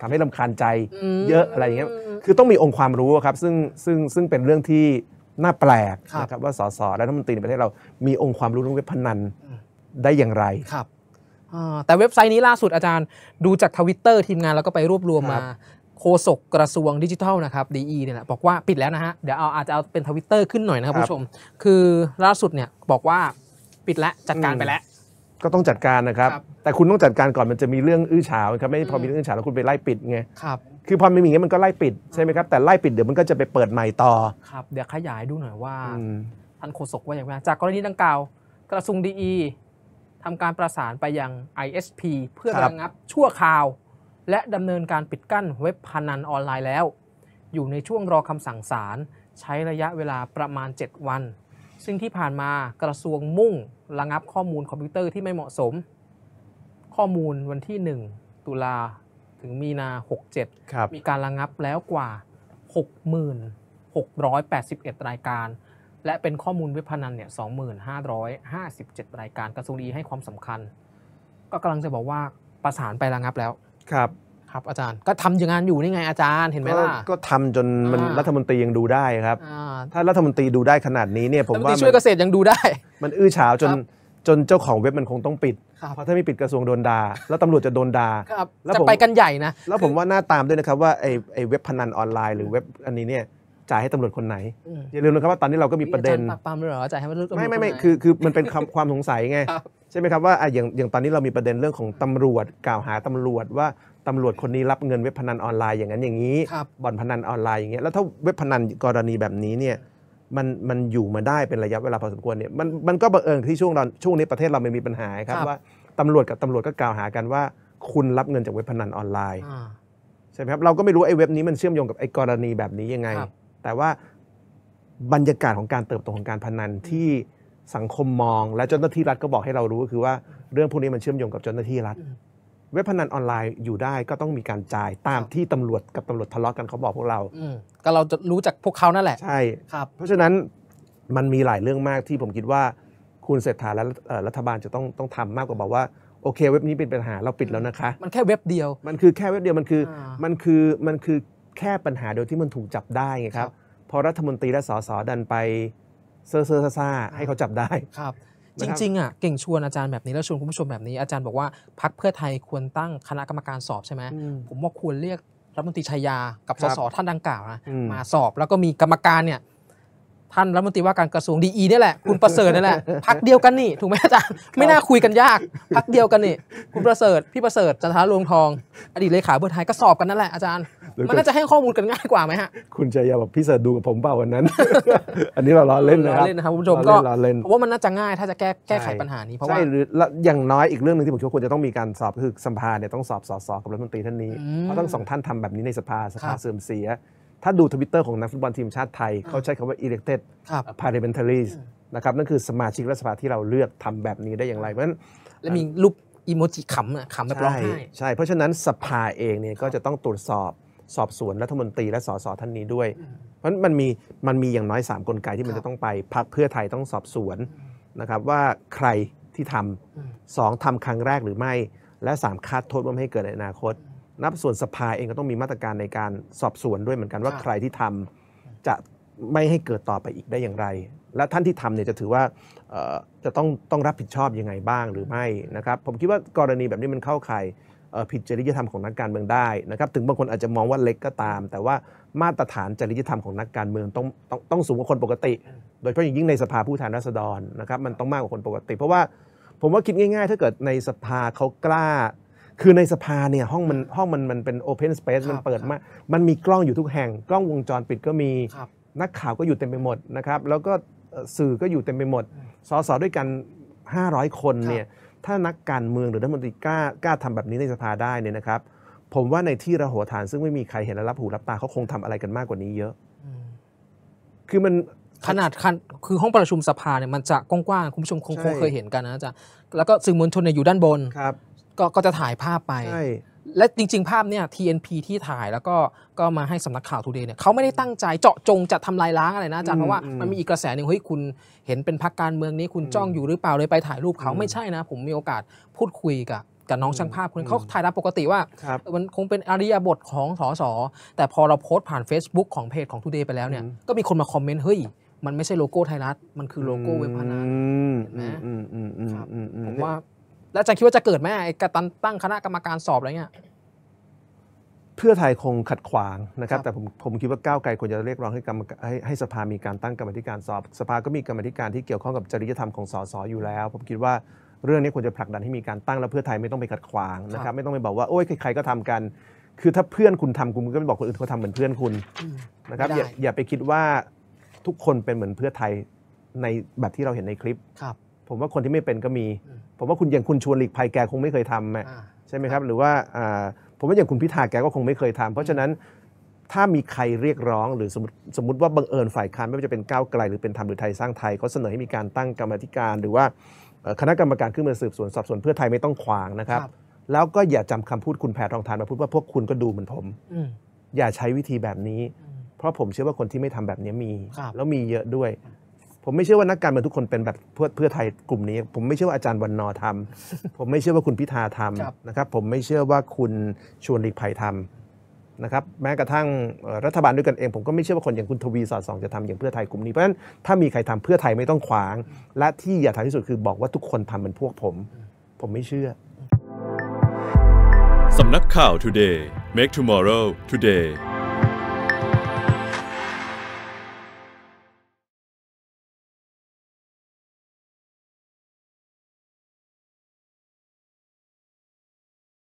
B: ทำให้ลาคาญใจ เยอะอะไรอย่างเงี้ยคือต้องมีองค์ความรู้ครับซึ่งซึ่งซึ่งเป็นเรื่องที่น่าแปลกนะครับว่าสสและรัฐมนตรีในประเทศเรา มีองค์ความรู้เรื่องเว็บพนันได้อย่างไรครับ
A: แต่เว็บไซต์นี้ล่าสุดอาจารย์ดูจากทวิตเตอร์ทีมงานแล้วก็ไปรวบรวมมาโฆษกกระทรวงดิจิทัลนะครับดีเนี่ยแหละบอกว่าปิดแล้วนะฮะ เดี๋ยวเอาอาจจะเอาเป็นทวิตเตอร์ขึ้นหน่อยนะครับ ผู้ชม คือล่าสุดเนี่ยบอกว่าปิดแล้วจัดการไปแล้ว
B: ก็ต้องจัดการนะครับ แต่คุณต้องจัดการก่อนมันจะมีเรื่องอื้อฉาวครับไม่พอมีเรื่องอื้อฉาวแล้วคุณไปไล่ปิดไงครับคือพอไม่มีอย่างี้มันก็ไล่ปิดใช่ไหมครับแต่ไล่ปิดเดี๋ยวมันก็จะไปเปิดใหม่ต่อ
A: ครับเดี๋ยวขยายดูหน่อยว่าท่านโฆษกว่าอย่างไรจากกรณีดังกล่าวกระทรวงดีทำการประสานไปยัง ISP เพื่อระงับชั่วคราว และดำเนินการปิดกั้นเว็บพนันออนไลน์แล้ว อยู่ในช่วงรอคำสั่งศาลใช้ระยะเวลาประมาณ 7 วัน ซึ่งที่ผ่านมากระทรวงมุ่งระงับข้อมูลคอมพิวเตอร์ที่ไม่เหมาะสม ข้อมูลวันที่ 1 ตุลา ถึงมีนา 67 มีการระงับแล้วกว่า6,681 รายการและเป็นข้อมูลเว็บพนันเนี่ย2,557 รายการกระทรวงดีให้ความสำคัญ ก็กำลังจะบอกว่าประสานไประงับแล้วครับ ครับอาจารย์ก็ทำอย่างงานอยู่นี่ไงอาจ
B: ารย์เห็นไหมล่ะ ก็ทำจนมันรัฐมนตรียังดูได้ครับ ถ้ารัฐมนตรีดูได้ขนาดนี้เนี่ย ผมว่าช่วยเกษตรยังดูได้ มันอื้อฉาวจนจนเจ้าของเว็บมันคงต้องปิดเพราะถ้าไม่ปิดกระทรวงโดนดา่าแล้วตำรวจจะโดนดา่า
A: แล้วจะไปกันใหญ่
B: นะแล้วผมว่าน่าตามด้วยนะครับว่าไอ้ไอ้เว็บพนันออนไลน์หรือเว็บอันนี้เนี่ยจ่ายให้ตำรวจคนไหนอย่าลืมนะครับว่าตอนนี้เราก็มีประเด็นปาก
A: ปามเหรอจ่ายให้ตำรวจไม่ไม่ไม่คื
B: อคือมันเป็นความสงสัยไงใช่ไหมครับว่าอย่างอย่างตอนนี้เรามีประเด็นเรื่องของตำรวจกล่าวหาตำรวจว่าตำรวจคนนี้รับเงินเว็บพนันออนไลน์อย่างนั้นอย่างนี้บ่อนพนันออนไลน์อย่างเงี้ยแล้วถ้าเว็บพนันกรณีแบบนี้เนี่ยมันมันอยู่มาได้เป็นระยะเวลาพอสมควรเนี่ยมันมันก็บังเอิญที่ช่วงตอนช่วงนี้ประเทศเราไม่มีปัญหาครับว่าตำรวจกับตำรวจก็กล่าวหากันว่า คุณรับเงินจากเว็บพนันออนไลน์ใช่ไหมครับเราก็ไม่รู้ไอ้เว็บนี้มันเชื่อมโยงกับไอ้กรณีแบบนี้ยังไงแต่ว่าบรรยากาศของการเติบโตของการพนันที่สังคมมอง และเจ้าหน้าที่รัฐก็บอกให้เรารู้ก็คือ ว่าเรื่องพวกนี้มันเชื่อมโยงกับเจ้าหน้าที่รัฐ เว็บพนันออนไลน์อยู่ได้ก็ต้องมีการจ่ายตามที่ตำรวจกับตำรวจทะเลาะกันเขาบอกพวกเราก็เราจะรู้จากพวกเขานั่นแหละใช่ครับเพราะฉะนั้นมันมีหลายเรื่องมากที่ผมคิดว่าคุณเศรษฐาและรัฐบาลจะต้องต้องทำมากกว่าบอกว่าโอเคเว็บนี้เป็นปัญหาเราปิดแล้วนะคะมันแค่เว็บเดียว มันคือแค่เว็บเดียวมันคือมันคือมันคือแค่ปัญหาเดียวที่มันถูกจับได้ไงครับพอรัฐมนตรีและสสดันไปเซ่อเซ่อซ่าให้เขาจับได้ครับ จริงๆอ่ะเก่งชวนอาจารย์แบบนี้ แล้วชวนคุณผู้ชมแบบนี้อาจารย์
A: บอกว่าพักเพื่อไทยควรตั้งคณะกรรมการสอบใช่ไหมผมว่าควรเรียกรัฐมนตรีชัยากับสสท่านดังกล่าวนะมาสอบแล้วก็มีกรรมการเนี่ยท่านรัฐมนตรีว่าการกระทรวงดีอีนี่แหละ คุณประเสริฐนี่แหละพักเดียวกันนี่ ถูกไหมอาจารย์ไม่น่าคุยกันยากพักเดียวกันนี่คุณประเสริฐพี่ประเสริฐจันทาลวงทองอดีตเลขาเบอร์ไทยก็สอบกันนั่นแหละ อาจารย์ มันน่าจะให้ข้อมูลกันง่ายกว่าไหมฮะ
B: คุณชัยยาบอกพี่เสริฐดูกับผมเปล่าวันนั้น อันนี้เราล้อเล่นนะครับเล่นนะครับคุณผู้ชมก็เ
A: ว่ามันน่าจะง่ายถ้าจะแก้แก้ไขปัญหานี้ เพราะว่าใช
B: ่หรืออย่างน้อยอีกเรื่องนึงที่ผมคิดว่าควรจะต้องมีการสอบคือสภาเนี่ยต้องสอบสสกับรัฐมนตรีท่านนี้เพราะต้องสองท่านทำแบบนี้ในสภาสภาเสื่อมเสียถ้าดูทวิตเตอร์ของนักฟุตบอลทีมชาติไทยเขาใช้คำว่า elected parliamentaries นะครับนั่นคือสมาชิกรัฐสภาที่เราเลือกทำแบบนี้ได้อย่างไร เพราะฉะนั้นและมีรูปอีโมจิขำนะขำแบบร้องไห้ใช่ เพราะฉะนั้นสภาเองเนี่ยก็จะต้องตรวจสอบสอบสวนรัฐมนตรีและสสท่านนี้ด้วย เพราะมันมีมันมีอย่างน้อย 3 กลไกที่มันจะต้องไป พักเพื่อไทยต้องสอบสวนนะครับว่าใครที่ทำสองทำครั้งแรกหรือไม่ และ 3 คาดโทษว่าไม่ให้เกิดในอนาคตนับส่วนสภาเองก็ต้องมีมาตรการในการสอบสวนด้วยเหมือนกันว่าใครที่ทำ จะไม่ให้เกิดต่อไปอีกได้อย่างไร และท่านที่ทำเนี่ยจะถือว่าจะต้องต้องรับผิดชอบยังไงบ้างหรือไม่นะครับ ผมคิดว่ากรณีแบบนี้มันเข้าข่ายผิดจริยธรรมของนักการเมืองได้นะครับถึงบางคนอาจจะมองว่าเล็กก็ตามแต่ว่ามาตรฐานจริยธรรมของนักการเมืองต้องต้องต้องสูงกว่าคนปกติ โดยเฉพาะอย่างยิ่งในสภาผู้แทนราษฎรนะครับมันต้องมากกว่าคนปกติ เพราะว่าผมว่าคิดง่าย ๆ ถ้าเกิดในสภาเขากล้าคือในสภาเนี่ยห้องมันห้องมันมันเป็นโอเพนสเปซมันเปิดมามันมีกล้องอยู่ทุกแห่ง กล้องวงจรปิดก็มีนักข่าวก็อยู่เต็มไปหมดนะครับแล้วก็สื่อก็อยู่เต็มไปหมดสสด้วยกัน 500 คนเนี่ยถ้านักการเมืองหรือรัฐมนตรีกล้ากล้าทำแบบนี้ในสภาได้เนี่ยนะครับ ผมว่าในที่ระหัวฐานซึ่งไม่มีใครเห็นและรับหูรับตาเขาคงทำอะไรกันมากกว่านี้เยอะ คือมันขนาดคันคือห
A: ้องประชุมสภาเนี่ยมันจะกว้างๆคุณผู้ชมคงเคยเห็นกันนะจ๊ะแล้วก็สื่อมวลชนเนี่ยอยู่ด้านบนครับก็ก็จะถ่ายภาพไป และจริงๆ ภาพเนี่ย TNP ที่ถ่ายแล้วก็ก็มาให้สำนักข่าวทูเดย์เนี่ยเขาไม่ได้ตั้งใจเจาะจงจะทำลายล้างอะไรนะ จารเพราะว่ามันมีอีกกระแสหนึ่งเฮ้ย คุณเห็นเป็นพักการเมืองนี้คุณจ้องอยู่หรือเปล่าเลยไปถ่ายรูปเขาไม่ใช่นะ ผมมีโอกาสพูดคุยกับกับน้องช่างภาพคนนเขาถ่ายรับปกติว่า มันคงเป็นอาริยบทของสอสอแต่พอเราโพสต์ผ่าน Facebook ของเพจของทูเดย์ไปแล้วเนี่ยก็มีคนมาคอมเมนต์เฮ้ยมันไม่ใช่โลโก้ไทยรัฐ
B: มันคือโลโก้เว็บพนันเห็นไหมมผมว่า
A: อาจารย์คิดว่าจะเกิดไหมไอ้การตั้งคณะกรรมการสอบอะไรเงี้ย
B: เพื่อไทยคงขัดขวางนะครับ แต่ผมผมคิดว่าก้าวไกลควรจะเรียกร้องให้กรรมให้ให้สภามีการตั้งกรรมธิการสอบ สภาก็มีกรรมธิการที่เกี่ยวข้องกับจริยธรรมของสสอยู่แล้ว ผมคิดว่าเรื่องนี้ควรจะผลักดันให้มีการตั้งแล้วเพื่อไทยไม่ต้องไปขัดขวางนะครับ ไม่ต้องไปบอกว่า โอ้ยใครๆก็ทำกัน คือถ้าเพื่อนคุณทำคุณก็ไม่บอกคนอื่นเขาทำเหมือนเพื่อนคุณนะครับอย่าอย่าไปคิดว่าทุกคนเป็นเหมือนเพื่อไทยในแบบที่เราเห็นในคลิปครับผมว่าคนที่ไม่เป็นก็มี ผมว่าคุณอย่างคุณชวนหลีกภัยแกคงไม่เคยทำใช่ไหมครับหรือว่าผมว่าอย่างคุณพิธาแกก็คงไม่เคยทำ เพราะฉะนั้นถ้ามีใครเรียกร้องหรือสมมติสมติว่าบังเอิญฝ่ายค้านไม่ว่าจะเป็นก้าวไกลหรือเป็นธรรมหรือไทยสร้างไทยเขาเสนอให้มีการตั้งกรรมธิการ หรือว่าคณะกรรมการขึ้นมาสืบสวนสอบสวนเพื่อไทยไม่ต้องขวางนะครับ แล้วก็อย่าจำคำพูดคุณแพทองทานมาพูดว่าพวกคุณก็ดูเหมือนผมอย่าใช้วิธีแบบนี้ เพราะผมเชื่อว่าคนที่ไม่ทำแบบนี้มี แล้วมีเยอะด้วยผมไม่เชื่อว่านักการเมืองทุกคนเป็นแบบเพื่อเพื่อไทยกลุ่มนี้ ผมไม่เชื่อว่าอาจารย์วันนอทำผมไม่เชื่อว่าคุณพิธาทำนะครับผมไม่เชื่อว่าคุณชวนรลีภัยทำนะครับแม้กระทั่งรัฐบาลด้วยกันเองผมก็ไม่เชื่อว่าคนอย่างคุณทวีสอดสองจะทำอย่างเพื่อไทยกลุ่มนี้ เพราะฉะนั้นถ้ามีใครทำเพื่อไทยไม่ต้องขวาง และที่อย่าทำที่สุดคือบอกว่าทุกคนทำเป็นพวกผม ผมไม่เชื่อ
A: สำนักข่าว Today Make Tomorrow Today